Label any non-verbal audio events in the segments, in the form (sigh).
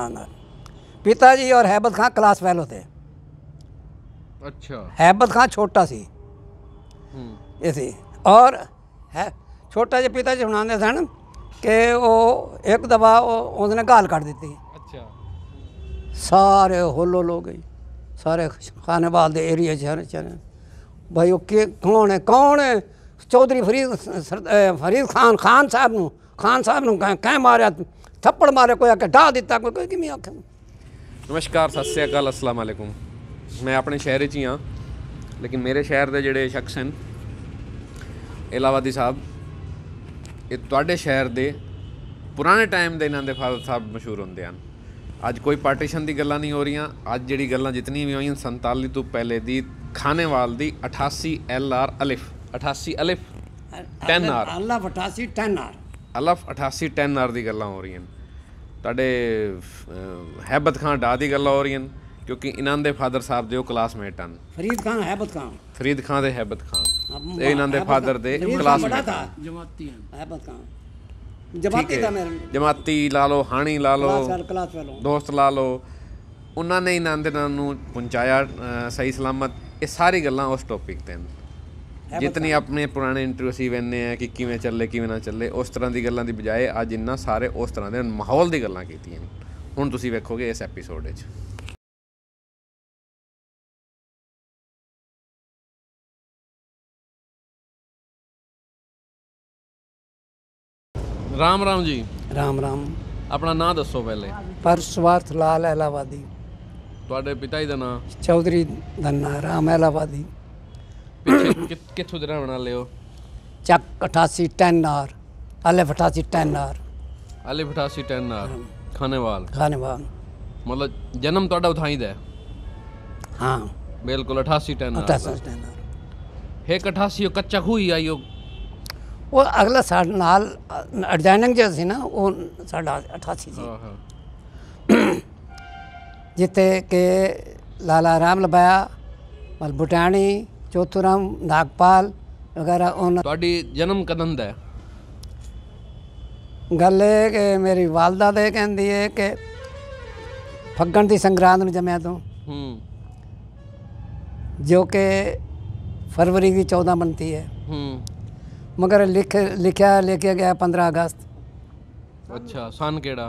पिताजी और हैबत Khan class fellow थे अच्छा हैबत खां छोटा सी इसी हम्म। और है छोटा जो पिताजी सुनाते सन कि वो एक दफा उसने गाल काट दी अच्छा सारे होलो हो गई सारे खानेवाल के एरिए भाई वो के कौन है कौन है चौधरी फरीद फरीद खान खान साहब न खान साहब न कह मारिया ਥੱਪੜ ਮਾਰੇ ਕੋਈ ਆ ਢਾ ਦਿੱਤਾ ਕੋਈ ਕੋਈ ਕਿਵੇਂ ਆਖੇ ਨਮਸਕਾਰ ਸਤਿ ਸ੍ਰੀ ਅਕਾਲ ਅਸਲਾਮ ਅਲੈਕੁਮ ਮੈਂ ਆਪਣੇ ਸ਼ਹਿਰ 'ਚ ਹੀ ਆ ਲੇਕਿਨ ਮੇਰੇ ਸ਼ਹਿਰ ਦੇ ਜਿਹੜੇ ਸ਼ਖਸ ਹਨ ਇਲਾਵਾਦੀ ਸਾਹਿਬ ਇਹ ਤੁਹਾਡੇ ਸ਼ਹਿਰ ਦੇ ਪੁਰਾਣੇ ਟਾਈਮ ਦੇ ਇਹਨਾਂ ਦੇ ਫਾਦਰ ਸਾਹਿਬ ਮਸ਼ਹੂਰ ਹੁੰਦੇ ਹਨ ਅੱਜ ਕੋਈ ਪਾਰਟੀਸ਼ਨ ਦੀ ਗੱਲਾਂ ਨਹੀਂ ਹੋ ਰਹੀਆਂ ਅੱਜ ਜਿਹੜੀ ਗੱਲਾਂ ਜਿਤਨੀ ਵੀ ਹੋਈਆਂ 47 ਤੋਂ ਪਹਿਲੇ ਦੀ ਖਾਨੇਵਾਲ ਦੀ 88 ਐਲ ਆਰ ਅਲਫ 88 ਅਲਫ 10 ਆਰ ਅਲਫ 88 10 ਆਰ ਅਲਫ 88 10 ਆਰ ਦੀ ਗੱਲਾਂ ਹੋ ਰਹੀਆਂ ਤੁਹਾਡੇ ਹੈਬਤ ਖਾਨ ਢਾ ਦੀ ਗੱਲਾਂ ਹੋ ਰਹੀਆਂ ਕਿਉਂਕਿ ਇਹਨਾਂ ਦੇ ਫਾਦਰ ਸਾਹਿਬ ਦੇ ਉਹ ਕਲਾਸਮੇਟ ਹਨ ਫਰੀਦ ਖਾਨ ਹੈਬਤ ਖਾਨ ਫਰੀਦ ਖਾਨ ਦੇ ਹੈਬਤ ਖਾਨ ਇਹ ਇਹਨਾਂ ਦੇ ਫਾਦਰ ਦੇ ਕਲਾਸਮੇਟ ਜਮਾਤੀ ਹਨ ਹੈਬਤ ਖਾਨ ਜਮਾਤੀ ਦਾ ਮੇਰੇ ਜਮਾਤੀ ਲਾ ਲਓ ਹਾਣੀ ਲਾ ਲਓ ਦੋਸਤ ਲਾ ਲਓ ਉਹਨਾਂ ਨੇ ਇਹਨਾਂ ਦੇ ਨਾਲ ਨੂੰ ਪਹੁੰਚਾਇਆ ਸਹੀ ਸਲਾਮਤ ਇਹ ਸਾਰੀ ਗੱਲਾਂ ਉਸ ਟੌਪਿਕ ਤੇ ਹਨ ਜਿੰਨੀ ਆਪਣੇ ਪੁਰਾਣੇ ਇੰਟਰਵਿਊ ਅਸੀਂ ਵੰਨੇ ਆ ਕਿ ਕਿਵੇਂ ਚੱਲੇ ਕਿਵੇਂ ਨਾ ਚੱਲੇ ਉਸ ਤਰ੍ਹਾਂ ਦੀ ਗੱਲਾਂ ਦੀ ਬਜਾਏ ਅੱਜ ਇੰਨਾ ਸਾਰੇ ਉਸ ਤਰ੍ਹਾਂ ਦੇ ਮਾਹੌਲ ਦੀ ਗੱਲਾਂ ਕੀਤੀਆਂ ਹੁਣ ਤੁਸੀਂ ਵੇਖੋਗੇ ਇਸ ਐਪੀਸੋਡ ਵਿੱਚ ਰਾਮ ਰਾਮ ਜੀ ਰਾਮ ਰਾਮ ਆਪਣਾ ਨਾਂ ਦੱਸੋ ਪਹਿਲੇ ਪਰਸਵਾਰਥ ਲਾਲ ਐਲਾਵਾਦੀ ਤੁਹਾਡੇ ਪਿਤਾ ਜੀ ਦਾ ਨਾਂ ਚੌਧਰੀ ਦਾ ਨਾਂ ਰਾਮ ਐਲਾਵਾਦੀ (coughs) ਕਿੱਥੋਂ ਦੇ ਰਹਿਣ ਵਾਲੇ ਹੋ ਚੱਕ 88 10 ਆਰ ਅਲਫ 88 10 ਆਰ ਅਲਫ 88 10 ਆਰ ਖਾਨੇਵਾਲ ਖਾਨੇਵਾਲ ਮਤਲਬ ਜਨਮ ਤੁਹਾਡਾ ਉਥਾਈ ਦਾ ਹਾਂ ਬਿਲਕੁਲ 88 10 ਆਰ 88 10 ਆਰ ਇੱਕ 88 ਕੱਚਾ ਹੋਈ ਆਇਓ ਉਹ ਅਗਲਾ ਸਾਡ ਨਾਲ ਅਡਜਾਇਨਿੰਗ ਜਿਹਾ ਸੀ ਨਾ ਉਹ ਸਾਡਾ 88 ਸੀ ਜਿੱਤੇ ਕਿ ਲਾਲਾ ਰਾਮ ਲਬਾਇਆ ਮਲ ਬੁਟਾਣੀ ਚੌਥੂਰਾਮ ਨਾਗਪਾਲ ਵਗੈਰਾ ਉਹਨਾਂ ਤੁਹਾਡੀ ਜਨਮ ਕਦਨ ਦਾ ਗੱਲ ਇਹ ਕਿ ਮੇਰੀ ਵਾਲਦਾ ਦੇ ਕਹਿੰਦੀ ਹੈ ਕਿ ਫੱਗਣ ਦੀ ਸੰਗਰਾਂਦ ਨੂੰ ਜੰਮਿਆ ਤੋਂ फरवरी की चौदह बनती है हम्म। मगर लिख लिखा लिखा गया पंद्रह अगस्त अच्छा सन केड़ा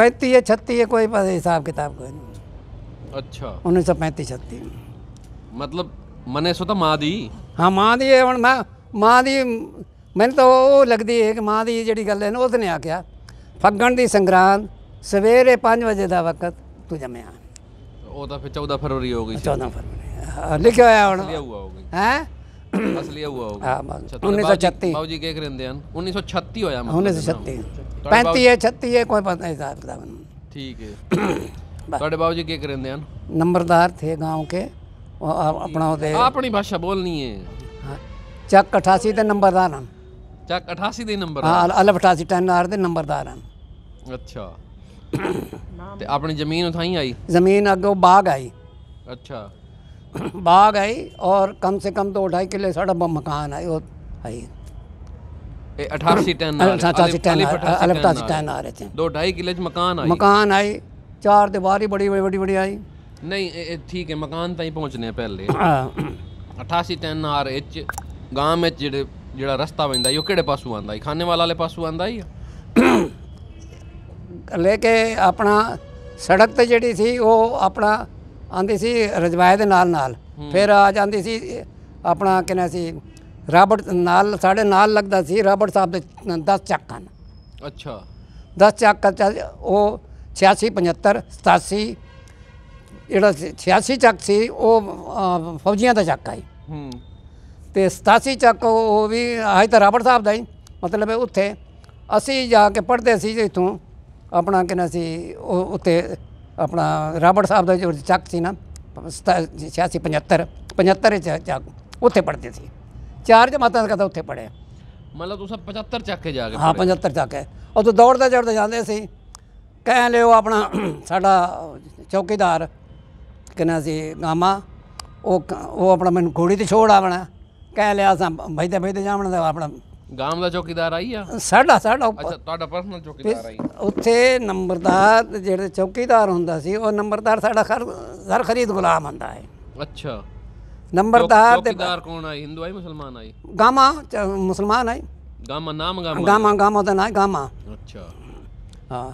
पैंती है छत्ती है कोई हिसाब किताब कोई नहीं अच्छा उन्नीस सौ पैंतीस छत्तीस मतलब ਮਨੇ ਸੋ ਤਾਂ ਮਾਂ ਦੀ ਹਾਂ ਮਾਂ ਦੀ ਇਹ ਹੁਣ ਮੈਂ ਮਾਂ ਦੀ ਮੈਨੂੰ ਤਾਂ ਉਹ ਲੱਗਦੀ ਹੈ ਕਿ ਮਾਂ ਦੀ ਜਿਹੜੀ ਗੱਲ ਹੈ ਨਾ ਆ ਆਖਿਆ ਫੱਗਣ ਦੀ ਸੰਗਰਾਂਦ ਸਵੇਰੇ 5 ਵਜੇ ਦਾ ਵਕਤ ਤੂੰ ਜੰਮਿਆ ਉਹ ਤਾਂ ਫਿਰ 14 ਫਰਵਰੀ ਹੋ ਗਈ 14 ਫਰਵਰੀ ਲਿਖਿਆ ਹੋਇਆ ਹੁਣ ਲਿਆ ਹੁਆ ਹੋ ਗਈ ਹੈ ਅਸਲੀ ਹੁਆ ਹੋ ਗਈ ਹਾਂ 1936 ਬਾਬੂ ਜੀ ਕੀ ਕਰਦੇ ਹਨ 1936 ਹੋਇਆ ਮਤਲਬ 1936 35 ਹੈ 36 ਹੈ ਕੋਈ ਪਤਾ ਨਹੀਂ ਸਾਹਿਬ ਦਾ ਠੀਕ ਹੈ (coughs) ਤੁਹਾਡੇ ਬਾਬੂ ਜੀ ਕੀ ਕਰਦੇ ਹਨ ਨੰਬਰਦਾਰ ਥੇ گاؤں ਕੇ ਆਪਣਾ ਉਹਦੇ ਆਪਣੀ ਭਾਸ਼ਾ ਬੋਲਣੀ ਹੈ ਚੱਕ 88 ਦੇ ਨੰਬਰਦਾਰ ਹਨ ਚੱਕ 88 ਦੇ ਨੰਬਰ ਹਾਂ ਅਲਫ 88 10 ਆਰ ਦੇ ਨੰਬਰਦਾਰ ਹਨ ਅੱਛਾ ਤੇ ਆਪਣੀ ਜ਼ਮੀਨ ਉਥਾਂ ਹੀ ਆਈ ਜ਼ਮੀਨ ਅੱਗੋਂ ਬਾਗ अच्छा बाग है और कम से कम दो ढाई किले साढ़ा मकान है वो है अठासी टन अठासी टन अठासी टन आ रहे थे दो किले मकान आई मकान आई चार दीवार बड़ी बड़ी बड़ी बड़ी आई ਨਹੀਂ ਠੀਕ ਹੈ ਮਕਾਨ ਤਾਈ ਪਹੁੰਚਨੇ ਪਹਿਲੇ ਆਰ ਐਚ ਗਾਂ ਵਿੱਚ ਜਿਹੜੇ ਜਿਹੜਾ ਰਸਤਾ ਵੈਂਦਾ ਇਹ ਕਿਹੜੇ ਪਾਸੂ ਆਂਦਾ ਹੈ ਖਾਨੇਵਾਲ ਵਾਲੇ ਪਾਸੂ ਆਂਦਾ ਹੈ ਲੈ ਕੇ ਆਪਣਾ ਸੜਕ ਤੇ ਜਿਹੜੀ ਸੀ ਉਹ ਆਪਣਾ ਆਂਦੀ ਸੀ ਰਜਵਾਏ ਦੇ ਨਾਲ ਨਾਲ ਫਿਰ ਆ ਜਾਂਦੀ ਸੀ ਆਪਣਾ ਕਿਨਾ ਸੀ ਰਾਬਰਟ ਨਾਲ ਸਾਡੇ ਨਾਲ ਲੱਗਦਾ ਸੀ ਰਾਬਰਟ ਸਾਹਿਬ ਦੇ 10 ਚੱਕ ਹਨ ਅੱਛਾ 10 ਚੱਕ ਉਹ 86 75 87 ਜਿਹੜਾ 86 ਚੱਕ ਸੀ ਉਹ ਫੌਜੀਆਂ ਦਾ ਚੱਕ ਆਈ ਹੂੰ ਤੇ 87 ਚੱਕ ਉਹ ਵੀ ਆਹੀ ਤਾਂ ਰਾਬੜ ਸਾਹਿਬ ਦਾ ਹੀ ਮਤਲਬ ਉੱਥੇ ਅਸੀਂ ਜਾ ਕੇ ਪੜਦੇ ਸੀ ਇਥੋਂ ਆਪਣਾ ਕਿਨਾਂ ਸੀ ਉਹ ਉੱਤੇ ਆਪਣਾ ਰਾਬੜ ਸਾਹਿਬ ਦਾ ਜੋ ਚੱਕ ਸੀ ਨਾ 86 75 75 ਚੱਕ ਉੱਥੇ ਪੜਦੇ ਸੀ ਚਾਰ ਜਮਾਤਾਂ ਦਾ ਉੱਥੇ ਪੜਿਆ ਮਤਲਬ ਤੁਸੀਂ 75 ਚੱਕ ਕੇ ਜਾ ਕੇ ਹਾਂ 75 ਚੱਕ ਹੈ ਉਦੋਂ ਦੌੜਦਾ ਜੜਦਾ ਜਾਂਦੇ ਸੀ ਕਹਿ ਲਿਓ ਆਪਣਾ ਸਾਡਾ ਚੌਕੀਦਾਰ ਕਿਨਾ ਸੀ ਮਾਮਾ ਉਹ ਉਹ ਆਪਣਾ ਮੈਨੂੰ ਘੋੜੀ ਤੇ ਛੋੜ ਆਵਣਾ ਕਹਿ ਲਿਆ ਸਾਂ ਭਈਦੇ ਭਈਦੇ ਜਾਵਣ ਦਾ ਆਪਣਾ ਗਾਮ ਦਾ ਚੌਕੀਦਾਰ ਆਈ ਆ ਸਾਡਾ ਸਾਡਾ ਅੱਛਾ ਤੁਹਾਡਾ ਪਰਸਨਲ ਚੌਕੀਦਾਰ ਆਈ ਉੱਥੇ ਨੰਬਰਦਾਰ ਜਿਹੜੇ ਚੌਕੀਦਾਰ ਹੁੰਦਾ ਸੀ ਉਹ ਨੰਬਰਦਾਰ ਸਾਡਾ ਜ਼ਰ ਖਰੀਦ ਗੁਲਾਮ ਹੁੰਦਾ ਹੈ ਅੱਛਾ ਨੰਬਰਦਾਰ ਤੇ ਚੌਕੀਦਾਰ ਕੌਣ ਆਈ ਹਿੰਦੂ ਆਈ ਮੁਸਲਮਾਨ ਆਈ ਗਾਮਾ ਮੁਸਲਮਾਨ ਆਈ ਗਾਮਾ ਨਾਮ ਗਾਮਾ ਗਾਮਾ ਗਾਮਾ ਦਾ ਨਾਮ ਗਾਮਾ ਅੱਛਾ ਹਾਂ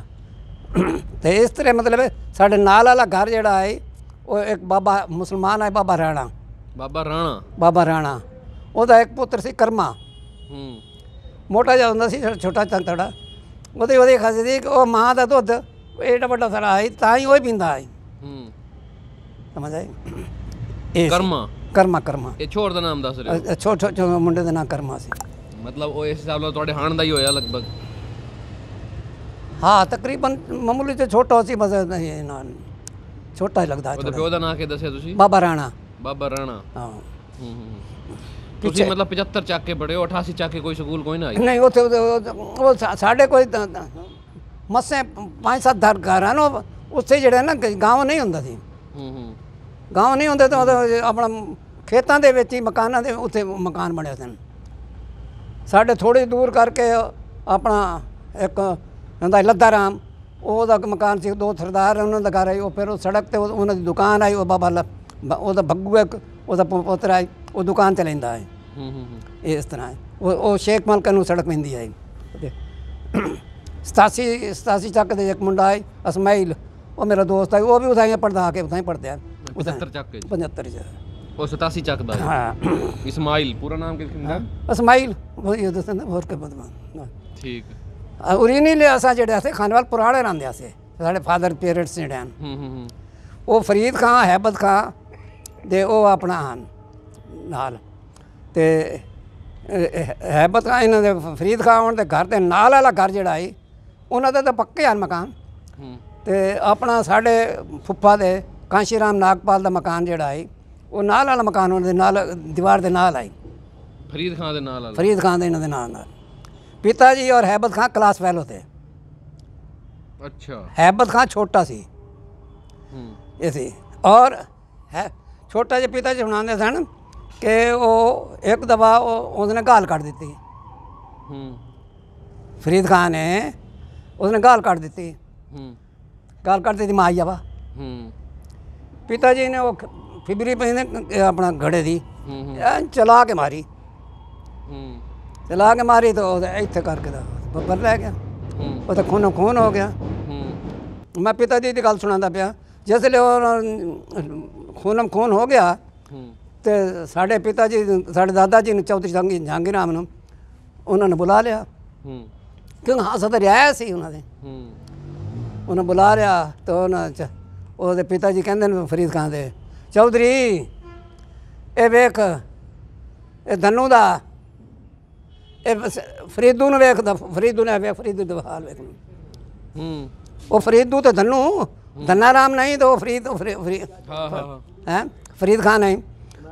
ਤੇ ਇਸ ਤਰ੍ਹਾਂ ਮਤਲਬ ਸਾਡੇ ਨਾਲ ਵਾਲਾ ਘਰ ਜਿਹੜਾ ਹੈ ਉਹ ਇੱਕ ਬਾਬਾ ਮੁਸਲਮਾਨ ਹੈ ਬਾਬਾ ਰਾਣਾ ਬਾਬਾ ਰਾਣਾ ਬਾਬਾ ਰਾਣਾ ਉਹਦਾ ਇੱਕ ਪੁੱਤਰ ਸੀ ਕਰਮਾ ਹੂੰ ਮੋਟਾ ਜਿਹਾ ਹੁੰਦਾ ਸੀ ਛੋਟਾ ਚੰਤੜਾ ਉਹਦੇ ਉਹਦੇ ਖਾਸੇ ਦੀ ਉਹ ਮਾਂ ਦਾ ਦੁੱਧ ਏਡਾ ਵੱਡਾ ਸਾਰਾ ਹੈ ਤਾਂ ਹੀ ਉਹ ਪੀਂਦਾ ਹੈ ਹੂੰ ਸਮਝ ਆਈ ਇਹ ਕਰਮਾ ਕਰਮਾ ਕਰਮਾ ਇਹ ਛੋੜ ਦਾ ਨਾਮ ਦੱਸ ਰਿਹਾ ਹੋ ਛੋਟ ਛੋਟ ਮੁੰਡੇ ਦਾ ਨਾਮ ਕਰਮਾ ਸੀ ਮਤਲਬ ਉਹ ਇਸ ਹਿਸਾਬ ਨਾਲ ਤੁਹਾਡੇ ਹਾਣ ਦਾ ਹੀ ਹੋਇਆ ਲਗਭਗ ਹਾਂ ਤਕਰੀਬਨ ਮਾਮੂਲੀ ਤੇ ਛੋਟਾ ਸੀ ਮਜ਼ਾ ਨਹੀਂ ਇਹਨਾਂ ਛੋਟਾ ਹੀ ਲੱਗਦਾ ਉਹਦੇ ਪਿਓ ਦਾ ਨਾਂ ਕੀ ਦੱਸਿਆ ਤੁਸੀਂ ਬਾਬਾ ਰਾਣਾ ਬਾਬਾ ਰਾਣਾ ਹਾਂ ਹੂੰ ਹੂੰ ਤੁਸੀਂ ਮਤਲਬ 75 ਚੱਕ ਕੇ ਹੋ 88 ਚੱਕ ਕੇ ਕੋਈ ਸਕੂਲ ਕੋਈ ਨਾ ਆਈ ਨਹੀਂ ਉੱਥੇ ਉਹ ਸਾਡੇ ਕੋਈ ਤਾਂ- ਮਸੇ ਪੰਜ ਸੱਤ ਦਰ ਘਰ ਹਨ ਉੱਥੇ ਜਿਹੜਾ ਨਾ ਗਾਉਂ ਨਹੀਂ ਹੁੰਦਾ ਸੀ ਹੂੰ ਹੂੰ ਨਹੀਂ ਹੁੰਦੇ ਤਾਂ ਆਪਣਾ ਖੇਤਾਂ ਦੇ ਵਿੱਚ ਹੀ ਮਕਾਨਾਂ ਦੇ ਉੱਥੇ ਮਕਾਨ ਬਣਿਆ ਸਨ ਸਾਡੇ ਥੋੜੀ ਦੂਰ ਕਰਕੇ ਆਪਣਾ ਇੱਕ ਹੁੰਦਾ ਲੱਦਾ ਰਾਮ ਉਹਦਾ ਮਕਾਨ ਸੀ ਦੋ ਸਰਦਾਰ ਉਹਨਾਂ ਦਾ ਘਰ ਆਈ ਉਹ ਫਿਰ ਉਹ ਸੜਕ ਤੇ ਉਹਨਾਂ ਦੀ ਦੁਕਾਨ ਆਈ ਉਹ ਬਾਬਾ ਉਹਦਾ ਭੱਗੂ ਇੱਕ ਉਹਦਾ ਪੁੱਤਰ ਆਈ ਉਹ ਦੁਕਾਨ ਤੇ ਲੈਂਦਾ ਹੈ ਹੂੰ ਹੂੰ ਇਸ ਤਰ੍ਹਾਂ ਹੈ ਉਹ ਉਹ ਸ਼ੇਖ ਮਲਕ ਨੂੰ ਸੜਕ ਪੈਂਦੀ ਆਈ 87 87 ਚੱਕ ਦੇ ਇੱਕ ਮੁੰਡਾ ਹੈ ਅਸਮਾਈਲ ਉਹ ਮੇਰਾ ਦੋਸਤ ਹੈ ਉਹ ਵੀ ਉਦਾਂ ਹੀ ਪੜਦਾ ਆ ਕੇ ਉਦਾਂ ਹੀ ਪੜਦੇ ਆ 75 ਚੱਕ 75 ਜੀ ਉਹ 87 ਚੱਕ ਦਾ ਹਾਂ ਇਸਮਾਇਲ ਪੂਰਾ ਨਾਮ ਕੀ ਕਿੰਦਾ ਅਸਮਾਈਲ ਉਹ ਇਹ ਦੱਸਣਾ ਹੋਰ ਕੇ ਬਦਮਾਨ ਠੀਕ ओरिजिनली असां जहिड़े हुआसीं खानवाल पुराणे रहंदा हुआसीं ਸਾਡੇ ਫਾਦਰ ਪੇਰੈਂਟਸ ਜਿਹੜੇ ਹਨ ਉਹ ਫਰੀਦ ਖਾਨ ਹੈਬਤ ਖਾਨ ਦੇ ਉਹ ਆਪਣਾ ਹਨ ਨਾਲ ਤੇ ਹੈਬਤ ਖਾਨ ਇਹਨਾਂ ਦੇ ਫਰੀਦ ਖਾਨ ਉਹਨਾਂ ਦੇ ਘਰ ਦੇ ਨਾਲ ਵਾਲਾ ਘਰ ਜਿਹੜਾ ਹੈ ਉਹਨਾਂ ਦਾ ਤਾਂ ਪੱਕੇ ਹਨ ਮਕਾਨ ਤੇ ਆਪਣਾ ਸਾਡੇ ਫੁੱਫਾ ਦੇ ਕਾਂਸ਼ੀਰਾਮ ਨਾਗਪਾਲ ਦਾ ਮਕਾਨ ਜਿਹੜਾ ਹੈ ਉਹ ਨਾਲ ਵਾਲਾ ਮਕਾਨ ਉਹਨਾਂ ਦੇ ਨਾਲ ਦੀਵਾਰ ਦੇ ਨਾਲ ਆਈ ਫਰੀਦ ਖਾਨ ਦੇ ਨਾਲ ਫਰੀਦ ਖਾਨ ਦੇ ਇਹਨਾਂ ਦੇ ਨਾਲ ਨਾਲ पिताजी और हैबत खां क्लास फैलो थे अच्छा हैबत खां छोटा सी इसी हम्म। और है छोटा जे पिताजी सुनाते सन के वो एक दफा उसने गाल कट दी हम्म। फरीद खान ने उसने गाल कट दी हम्म। गाल काट दी माँ जावा पिताजी ने वो फिबरी पे अपना घड़े दी चला के मारी ਚਲਾ ਕੇ ਮਾਰੀ ਤਾਂ ਇੱਥੇ ਕਰਕੇ ਦਾ ਬੱਬਰ ਲੈ ਗਿਆ ਉਹ ਤਾਂ ਖੂਨੋ ਖੂਨ ਹੋ ਗਿਆ ਮੈਂ ਪਿਤਾ ਜੀ ਦੀ ਗੱਲ ਸੁਣਾਉਂਦਾ ਪਿਆ ਜਿਸ ਲਈ ਉਹ ਖੂਨਮ ਖੂਨ ਹੋ ਗਿਆ ਤੇ ਸਾਡੇ ਪਿਤਾ ਜੀ ਸਾਡੇ ਦਾਦਾ ਜੀ ਨੂੰ ਚੌਧਰੀ ਜੰਗੀ ਜਾਂਗੀ ਨਾਮ ਨੂੰ ਉਹਨਾਂ ਨੇ ਬੁਲਾ ਲਿਆ ਕਿਉਂਕਿ ਹਾਸਦ ਰਿਆਇਆ ਸੀ ਉਹਨਾਂ ਦੇ ਉਹਨਾਂ ਬੁਲਾ ਲਿਆ ਤੇ ਉਹਨਾਂ ਉਹਦੇ ਪਿਤਾ ਜੀ ਕਹਿੰਦੇ ਨੇ ਫਰੀਦ ਖਾਨ ਦੇ ਚੌਧਰੀ ਇਹ ਵੇਖ ਇਹ ਧਨੂ ਦਾ ਇਹ ਫਰੀਦੂ ਨੂੰ ਵੇਖਦਾ ਫਰੀਦੂ ਨੇ ਵੇਖ ਫਰੀਦੂ ਦਵਾਲ ਵੇਖ ਹੂੰ ਉਹ ਫਰੀਦੂ ਤੇ ਧੰਨੂ ਧੰਨਾ ਰਾਮ ਨਹੀਂ ਤੇ ਉਹ ਫਰੀਦ ਹਾਂ ਫਰੀਦ ਖਾਨ ਨਹੀਂ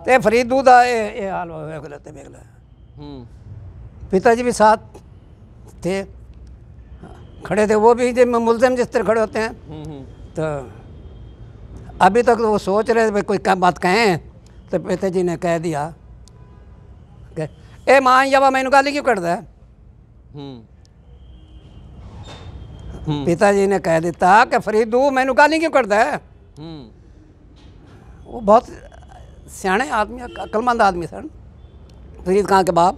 ਤੇ ਫਰੀਦੂ ਦਾ ਇਹ ਇਹ ਹਾਲ ਵੇਖ ਲੈ ਤੇ ਵੇਖ ਲੈ ਪਿਤਾ ਜੀ ਵੀ ਸਾਥ ਤੇ ਖੜੇ ਤੇ ਉਹ ਵੀ ਜੇ ਮੁਲਜ਼ਮ ਜਿਸ ਤਰ੍ਹਾਂ ਖੜੇ ਹੁੰਦੇ ਹਨ ਹੂੰ ਹੂੰ ਤਾਂ ਅਭੀ ਤੱਕ ਉਹ ਸੋਚ ਰਹੇ ਕੋਈ ਕੰਮ ਬਾਤ ਕਹੇ ਤੇ ਪਿਤਾ ਜੀ ਨੇ ਕਹਿ ਦਿਆ ਕਿ ਇਹ ਮਾਂ ਜਵਾ ਮੈਨੂੰ ਗਾਲੀ ਕਿਉਂ ਕੱਢਦਾ ਹੂੰ ਪਿਤਾ ਜੀ ਨੇ ਕਹਿ ਦਿੱਤਾ ਕਿ ਫਰੀਦੂ ਮੈਨੂੰ ਗਾਲੀ ਕਿਉਂ ਕੱਢਦਾ ਹੂੰ ਉਹ ਬਹੁਤ ਸਿਆਣੇ ਆਦਮੀ ਅਕਲਮੰਦ ਆਦਮੀ ਸਨ ਫਰੀਦ ਖਾਨ ਕੇ ਬਾਪ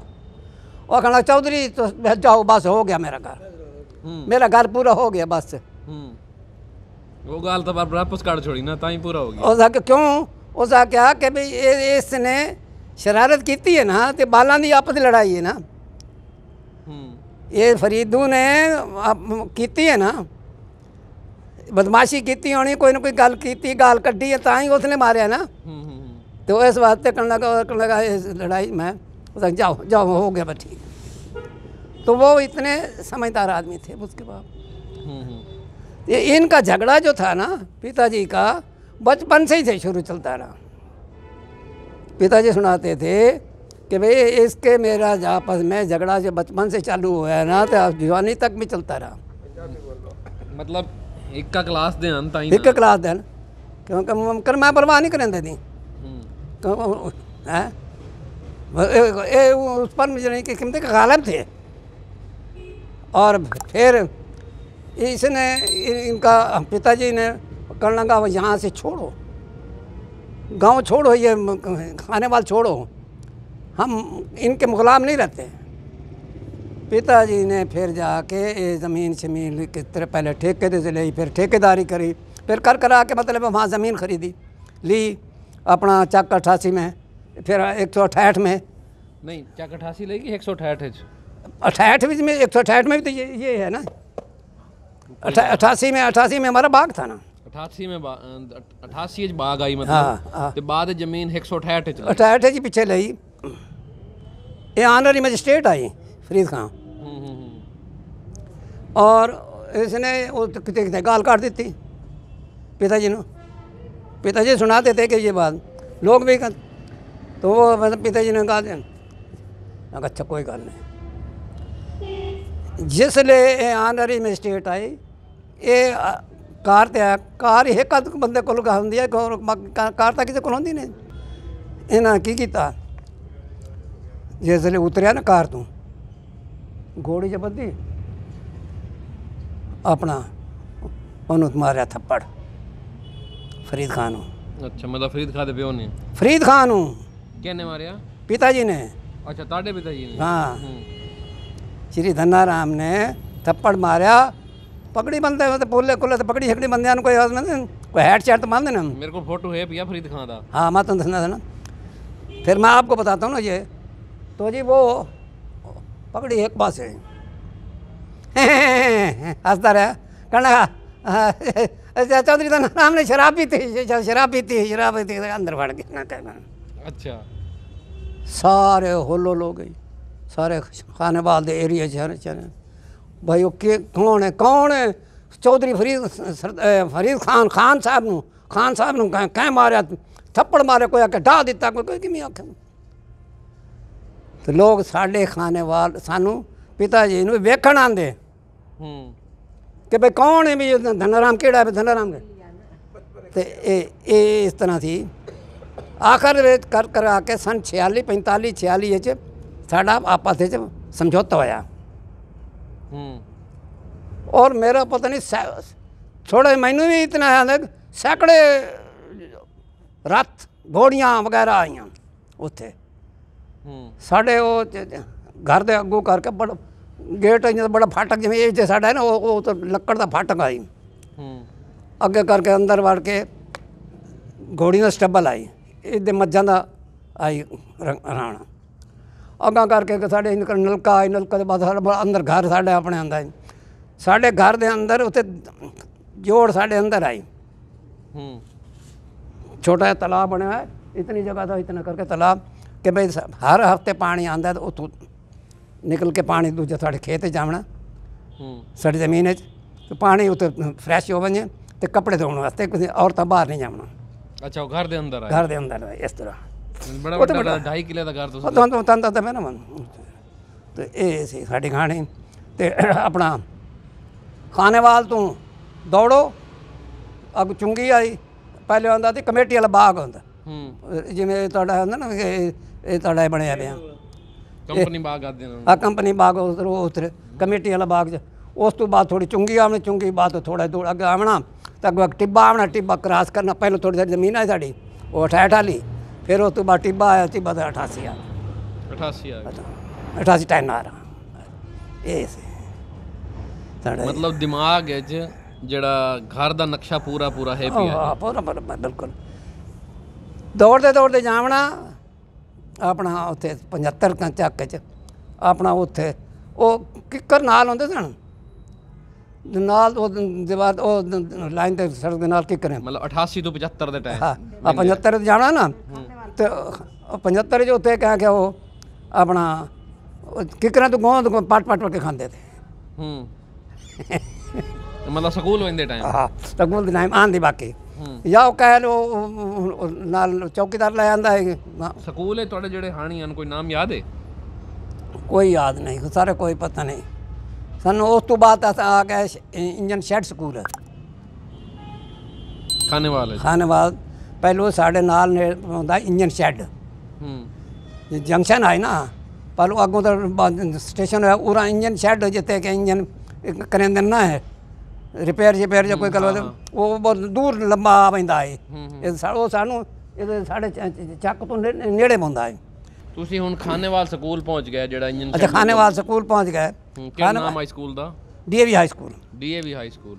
ਉਹ ਕਹਿੰਦਾ ਚੌਧਰੀ ਜਾਓ ਬਸ ਹੋ ਗਿਆ ਮੇਰਾ ਘਰ ਮੇਰਾ ਘਰ ਪੂਰਾ ਹੋ ਗਿਆ ਬਸ ਹੂੰ ਉਹ ਗੱਲ ਤਾਂ ਬਰਾਬਰ ਪੁਸਕਾੜ ਛੋੜੀ ਨਾ ਤਾਂ ਹੀ ਪੂਰਾ ਹੋ ਗਿਆ ਉਹ ਕਿਉਂ ਉਹ ਕਿਹਾ ਕਿ ਵੀ ਇਸ ਨੇ ਸ਼ਰਾਰਤ ਕੀਤੀ ਹੈ ਨਾ ਤੇ ਬਾਲਾਂ ਦੀ ਆਪਸ ਲੜਾਈ ਹੈ ਨਾ ਇਹ ਫਰੀਦੂ ਨੇ ਕੀਤੀ ਹੈ ਨਾ ਬਦਮਾਸ਼ੀ ਕੀਤੀ ਹੋਣੀ ਕੋਈ ਨਾ ਕੋਈ ਗੱਲ ਕੀਤੀ ਗਾਲ ਕੱਢੀ ਹੈ ਤਾਂ ਹੀ ਉਸਨੇ ਮਾਰਿਆ ਨਾ ਤੇ ਉਹ ਇਸ ਵਾਸਤੇ ਕਰਨ ਲਗਾ ਕਰਨ ਲਗਾ ਇਸ ਲੜਾਈ ਮੈਂ उसका जाओ जाओ हो गया बस ठीक तो वो इतने समझदार आदमी ਹੂੰ ਹੂੰ ਇਹ ਇਨਕਾ ਝਗੜਾ ਜੋ ਥਾ ਨਾ ਪਿਤਾ ਜੀ ਕਾ ਬਚਪਨ ਸੇ ਹੀ ਸੇ ਸ਼ੁਰੂ ਚਲਦਾ ਰਹਾ पिताजी सुनाते थे कि भाई इसके मेरा आपस में झगड़ा जो बचपन से चालू हुआ है ना तो आप जवानी तक भी चलता रहा मतलब एक का क्लास देन एक का क्लास देन क्योंकि कर मैं परवाह नहीं करें देती हम्म। तो, ए, उस पर मुझे कि कीमती गालब थे और फिर इसने इनका पिताजी ने करने का यहाँ से छोड़ो गांव छोड़ो ये खाने वाल छोड़ो हम इनके मुगलाम नहीं रहते पिताजी ने फिर जाके ये ज़मीन शमीन कितने तरह पहले ठेके से ली फिर ठेकेदारी करी फिर कर करा के मतलब वहाँ ज़मीन खरीदी ली अपना चक अठासी में फिर एक सौ अठाठ में नहीं चक अठासी लेगी एक सौ अठाठ अठाठ में एक सौ अठाठ में भी तो ये ये है ना अठासी में अठासी में हमारा बाग था ना 88 में88 ਚ ਬਾਗ ਆਈ ਮਤਲਬ ਤੇ ਬਾਅਦ ਜ਼ਮੀਨ 168 ਚ 68 ਚ ਪਿੱਛੇ ਲਈ ਇਹ ਆਨਰੀ ਮੈਜਿਸਟ੍ਰੇਟ ਆਈ ਫਰੀਦ ਖਾਨ ਔਰ ਉਹ ਕਿਤੇ ਕਿਤੇ ਗਾਲ ਕੱਢ ਦਿੱਤੀ पिता जी ने पिता जी सुना देते कि ये बात लोग भी कर तो वो मतलब पिताजी ने कहा मैं अच्छा कोई गल नहीं जिसले आनरी मजिस्ट्रेट आई ये ਕਾਰ ਤੇ ਆ ਕਾਰ ਇਹ ਕਦ ਬੰਦੇ ਕੋਲ ਹੁੰਦੀ ਹੈ ਕਾਰ ਤਾਂ ਕਿਸੇ ਕੋਲ ਹੁੰਦੀ ਨਹੀਂ ਇਹਨਾਂ ਕੀ ਕੀਤਾ ਜਿਸਲੇ ਉਤਰਿਆ ਨਾ ਕਾਰ ਤੋਂ ਗੋੜੀ ਚ ਬੱਦੀ ਆਪਣਾ ਉਹਨੂੰ ਮਾਰਿਆ ਥੱਪੜ ਫਰੀਦ ਖਾਨ ਨੂੰ ਅੱਛਾ ਮਤਲਬ ਫਰੀਦ ਖਾਨ ਦੇ ਪਿਓ ਨੇ ਫਰੀਦ ਖਾਨ ਨੂੰ ਕਿਹਨੇ ਮਾਰਿਆ ਪਿਤਾ ਜੀ ਨੇ ਅੱਛਾ ਤੁਹਾਡੇ ਪਿਤਾ ਜੀ ਨੇ ਹਾਂ ਸ਼੍ਰੀ ਧੰਨਾ ਰਾਮ ਨੇ ਥੱਪੜ ਮਾਰਿਆ ਪਗੜੀ ਬੰਦੇ ਤੇ ਬੋਲੇ ਕੁਲੇ ਤੇ ਪਗੜੀ ਛਕੜੀ ਬੰਦਿਆਂ ਨੂੰ ਕੋਈ ਆਸ ਨਹੀਂ ਕੋਈ ਹੈਡ ਸ਼ਰਟ ਮੰਨਦੇ ਨਾ ਮੇਰੇ ਕੋਲ ਫੋਟੋ ਹੈ ਪਿਆ ਫਰੀਦ ਖਾਨ ਦਾ ਹਾਂ ਮੈਂ ਤੁਹਾਨੂੰ ਦੱਸਣਾ ਨਾ ਫਿਰ ਮੈਂ ਆਪਕੋ ਬਤਾਤਾ ਹਾਂ ਨਾ ਜੇ ਤੋ ਜੀ ਉਹ ਪਗੜੀ ਇੱਕ ਪਾਸੇ ਹੱਸਦਾ ਰਿਹਾ ਕਹਿੰਦਾ ਅੱਛਾ ਚੌਧਰੀ ਦਾ ਨਾਮ ਨੇ ਸ਼ਰਾਬ ਪੀਤੀ ਸ਼ਰਾਬ ਪੀਤੀ ਸ਼ਰਾਬ ਪੀਤੀ ਅੰਦਰ ਫੜ ਕੇ ਨਾ ਕਹਿਣਾ ਅੱਛਾ ਸਾਰੇ ਹੋਲੋ ਲੋ ਗਏ ਸਾਰੇ ਖਾਨੇਵਾਲ ਦੇ ਏਰੀਆ ਚ ਚਲੇ ਭਾਈ ਉਹ ਕੀ ਕੌਣ ਹੈ ਕੌਣ ਹੈ ਚੌਧਰੀ ਫਰੀਦ ਫਰੀਦ ਖਾਨ ਖਾਨ ਸਾਹਿਬ ਨੂੰ ਖਾਨ ਸਾਹਿਬ ਨੂੰ ਕਹਿ ਮਾਰਿਆ ਥੱਪੜ ਮਾਰੇ ਕੋਈ ਆ ਢਾ ਦਿੱਤਾ ਕੋਈ ਕੋਈ ਕਿਵੇਂ ਆਖੇ ਤੇ ਲੋਕ ਸਾਡੇ ਖਾਨੇ ਵਾਲ ਸਾਨੂੰ ਪਿਤਾ ਜੀ ਨੂੰ ਵੇਖਣ ਆਂਦੇ ਹੂੰ ਕਿ ਭਈ ਕੌਣ ਹੈ ਵੀ ਧਨਰਾਮ ਕਿਹੜਾ ਹੈ ਧਨਰਾਮ ਤੇ ਇਹ ਇਹ ਇਸ ਤਰ੍ਹਾਂ ਸੀ ਆਖਰ ਵਿੱਚ ਕਰ ਕਰਾ ਕੇ ਸਨ 46 45 46 ਵਿੱਚ ਸਾਡਾ ਆਪਸ ਵਿੱਚ ਸਮਝੌਤਾ ਹੋਇਆ ਹੂੰ ਔਰ ਮੇਰਾ ਪਤਾ ਨਹੀਂ ਥੋੜੇ ਮੈਨੂੰ ਵੀ ਇਤਨਾ ਹੈ ਸੈਕੜੇ ਰਥ ਘੋੜੀਆਂ ਵਗੈਰਾ ਆਈਆਂ ਉੱਥੇ ਹੂੰ ਸਾਡੇ ਉਹ ਘਰ ਦੇ ਅੱਗੋਂ ਕਰਕੇ ਬੜਾ ਗੇਟ ਇੰਨਾ ਬੜਾ ਫਾਟਕ ਜਿਵੇਂ ਇਹ ਤੇ ਸਾਡਾ ਹੈ ਨਾ ਉਹ ਤਾਂ ਲੱਕੜ ਦਾ ਫਾਟਕ ਆਈ ਹੂੰ ਅੱਗੇ ਕਰਕੇ ਅੰਦਰ ਵੜ ਕੇ ਘੋੜੀ ਦਾ ਸਟੱਬਲ ਆਈ ਇਹਦੇ ਮੱਝਾਂ ਦਾ ਆਈ ਰਾਣਾ ਅੱਗਾ ਕਰਕੇ ਕਿ ਸਾਡੇ ਇਹਨਾਂ ਨਲਕਾ ਹੈ ਨਲਕਾ ਦੇ ਬਾਅਦ ਸਾਡਾ ਅੰਦਰ ਘਰ ਸਾਡੇ ਆਪਣੇ ਆਂਦਾ ਹੈ ਸਾਡੇ ਘਰ ਦੇ ਅੰਦਰ ਉਤੇ ਜੋੜ ਸਾਡੇ ਅੰਦਰ ਆਈ ਹੂੰ ਛੋਟਾ ਜਿਹਾ ਤਲਾਬ ਬਣਿਆ ਹੈ ਇਤਨੀ ਜਗ੍ਹਾ ਦਾ ਇਤਨਾ ਕਰਕੇ ਤਲਾਬ ਕਿ ਬਈ ਹਰ ਹਫਤੇ ਪਾਣੀ ਆਂਦਾ ਤੇ ਉੱਥੋਂ ਨਿਕਲ ਕੇ ਪਾਣੀ ਦੂਜੇ ਸਾਡੇ ਖੇਤ ਜਾਵਣਾ ਹੂੰ ਸਾਡੀ ਜ਼ਮੀਨ ਵਿੱਚ ਤੇ ਪਾਣੀ ਉਤੇ ਫਰੈਸ਼ ਹੋ ਵਣੇ ਤੇ ਕੱਪੜੇ ਧੋਣ ਵਾਸਤੇ ਕਿਸੇ ਔਰਤਾਂ ਬਾਹਰ ਨਹੀਂ ਜਾਵਣਾ ਅੱਛਾ ਉਹ ਘਰ ਦੇ ਅੰਦਰ ਆਏ ਘਰ ਦੇ ਅੰਦਰ ਇਸ ਤਰ੍ਹਾਂ ਬੜਾ ਬੜਾ 2.5 ਕਿਲੇ ਦਾ ਘਰ ਤੁਸੀਂ ਤਾਂ ਤਾਂ ਤਾਂ ਤਾਂ ਮੈਂ ਨਾ ਤੇ ਇਹ ਸੀ ਸਾਡੇ ਖਾਣੇ ਤੇ (coughs) ਆਪਣਾ ਖਾਨੇਵਾਲ ਤੋਂ ਦੌੜੋ ਅਗ ਚੁੰਗੀ ਆਈ ਪਹਿਲੇ ਆਉਂਦਾ ਤੇ ਕਮੇਟੀ ਵਾਲਾ ਬਾਗ ਹੁੰਦਾ ਹੂੰ ਜਿਵੇਂ ਤੁਹਾਡਾ ਹੁੰਦਾ ਨਾ ਇਹ ਇਹ ਤੁਹਾਡਾ ਬਣਿਆ ਪਿਆ ਕੰਪਨੀ ਬਾਗ ਆਦੇ ਨੇ ਆ ਕੰਪਨੀ ਬਾਗ ਉਧਰ ਉਧਰ ਕਮੇਟੀ ਵਾਲਾ ਬਾਗ ਉਸ ਤੋਂ ਬਾਅਦ ਥੋੜੀ ਚੁੰਗੀ ਆਵਣੀ ਚੁੰਗੀ ਬਾਅਦ ਥੋੜਾ ਦੂਰ ਅੱਗੇ ਆਵਣਾ ਤਾਂ ਅੱਗੇ ਟਿੱਬਾ ਆਵਣਾ ਟਿੱਬਾ ਕ੍ਰਾਸ ਕਰਨਾ ਪਹਿਲਾਂ ਥੋੜੀ ਜਿਹੀ ਜ਼ਮੀਨ ਆ ਸਾਡੀ ਉਹ ਠਹਿਠਾ ਲਈ ਫਿਰ ਉਹ ਤੋਂ ਬਾਅਦ ਟਿੱਬਾ ਆਇਆ ਟਿੱਬਾ ਬਦ 88 ਆ 88 ਆ 88 ਟਾਈਮ ਆ ਇਹ ਸੀ ਸਾਡਾ ਮਤਲਬ ਦਿਮਾਗ ਹੈ ਜਿਹੜਾ ਘਰ ਦਾ ਨਕਸ਼ਾ ਪੂਰਾ ਪੂਰਾ ਹੈ ਪਿਆ ਹਾਂ ਪੂਰਾ ਬਿਲਕੁਲ ਦੌੜਦੇ ਦੌੜਦੇ ਜਾਵਣਾ ਆਪਣਾ ਉੱਥੇ 75 ਕਾਂ ਚੱਕ ਚ ਆਪਣਾ ਉੱਥੇ ਉਹ ਕਿੱਕਰ ਨਾਲ ਹੁੰਦੇ ਸਨ ਨਾਲ ਉਹ ਦੇ ਬਾਅਦ ਉਹ ਲਾਈਨ ਤੇ ਸੜਕ ਦੇ ਨਾਲ ਕਿੱਕਰ ਮਤਲਬ 88 ਤੋਂ 75 ਦੇ ਟਾਈਮ ਹਾਂ 75 ਤੇ ਜਾਣਾ ਨਾ ਤੇ 75 ਜੋ ਉੱਤੇ ਕਹਾਂ ਕਿ ਉਹ ਆਪਣਾ ਕਿਕਰਾਂ ਤੋਂ ਗੋਂਦ ਕੋ ਪਟ ਪਟ ਕੇ ਖਾਂਦੇ ਤੇ ਹੂੰ ਮਤਲਬ ਸਕੂਲ ਵੰਦੇ ਟਾਈਮ ਹਾਂ ਸਕੂਲ ਦੇ ਟਾਈਮ ਆਂਦੀ ਬਾਕੀ ਜਾਂ ਉਹ ਕਹਿ ਲੋ ਨਾਲ ਚੌਕੀਦਾਰ ਲੈ ਆਂਦਾ ਹੈ ਸਕੂਲ ਹੈ ਤੁਹਾਡੇ ਜਿਹੜੇ ਹਾਣੀ ਹਨ ਕੋਈ ਨਾਮ ਯਾਦ ਹੈ ਕੋਈ ਯਾਦ ਨਹੀਂ ਸਾਰੇ ਕੋਈ ਪਤਾ ਨਹੀਂ ਸਾਨੂੰ ਉਸ ਤੋਂ ਬਾਅਦ ਆ ਗਿਆ engine shed school Khanewal Khanewal ਪਹਿਲੋ ਸਾਡੇ ਨਾਲ ਨੇ ਹੁੰਦਾ ਇੰਜਨ ਸ਼ੈੱਡ ਹੂੰ ਜੰਕਸ਼ਨ ਹੈ ਨਾ ਪਹਿਲੋ ਅੱਗੋਂ ਦਾ ਸਟੇਸ਼ਨ ਹੈ ਉਰਾ ਇੰਜਨ ਸ਼ੈੱਡ ਜਿੱਤੇ ਕਿ ਇੰਜਨ ਕਰਨ ਨਾ ਹੈ ਰਿਪੇਅਰ ਰਿਪੇਅਰ ਜੇ ਕੋਈ ਕਰਵਾ ਦੇ ਉਹ ਬਹੁਤ ਦੂਰ ਲੰਮਾ ਆ ਪੈਂਦਾ ਹੈ ਇਹ ਉਹ ਸਾਨੂੰ ਇਹ ਸਾਡੇ ਚੱਕ ਤੋਂ ਨੇੜੇ ਪੈਂਦਾ ਹੈ ਤੁਸੀਂ ਹੁਣ ਖਾਨੇਵਾਲ ਸਕੂਲ ਪਹੁੰਚ ਗਏ ਜਿਹੜਾ ਇੰਜਨ ਅੱਛਾ ਖਾਨੇਵਾਲ ਸਕੂਲ ਪਹੁੰਚ ਗਏ ਕੀ ਨਾਮ ਹੈ ਸਕੂਲ ਦਾ DAV high school DAV high school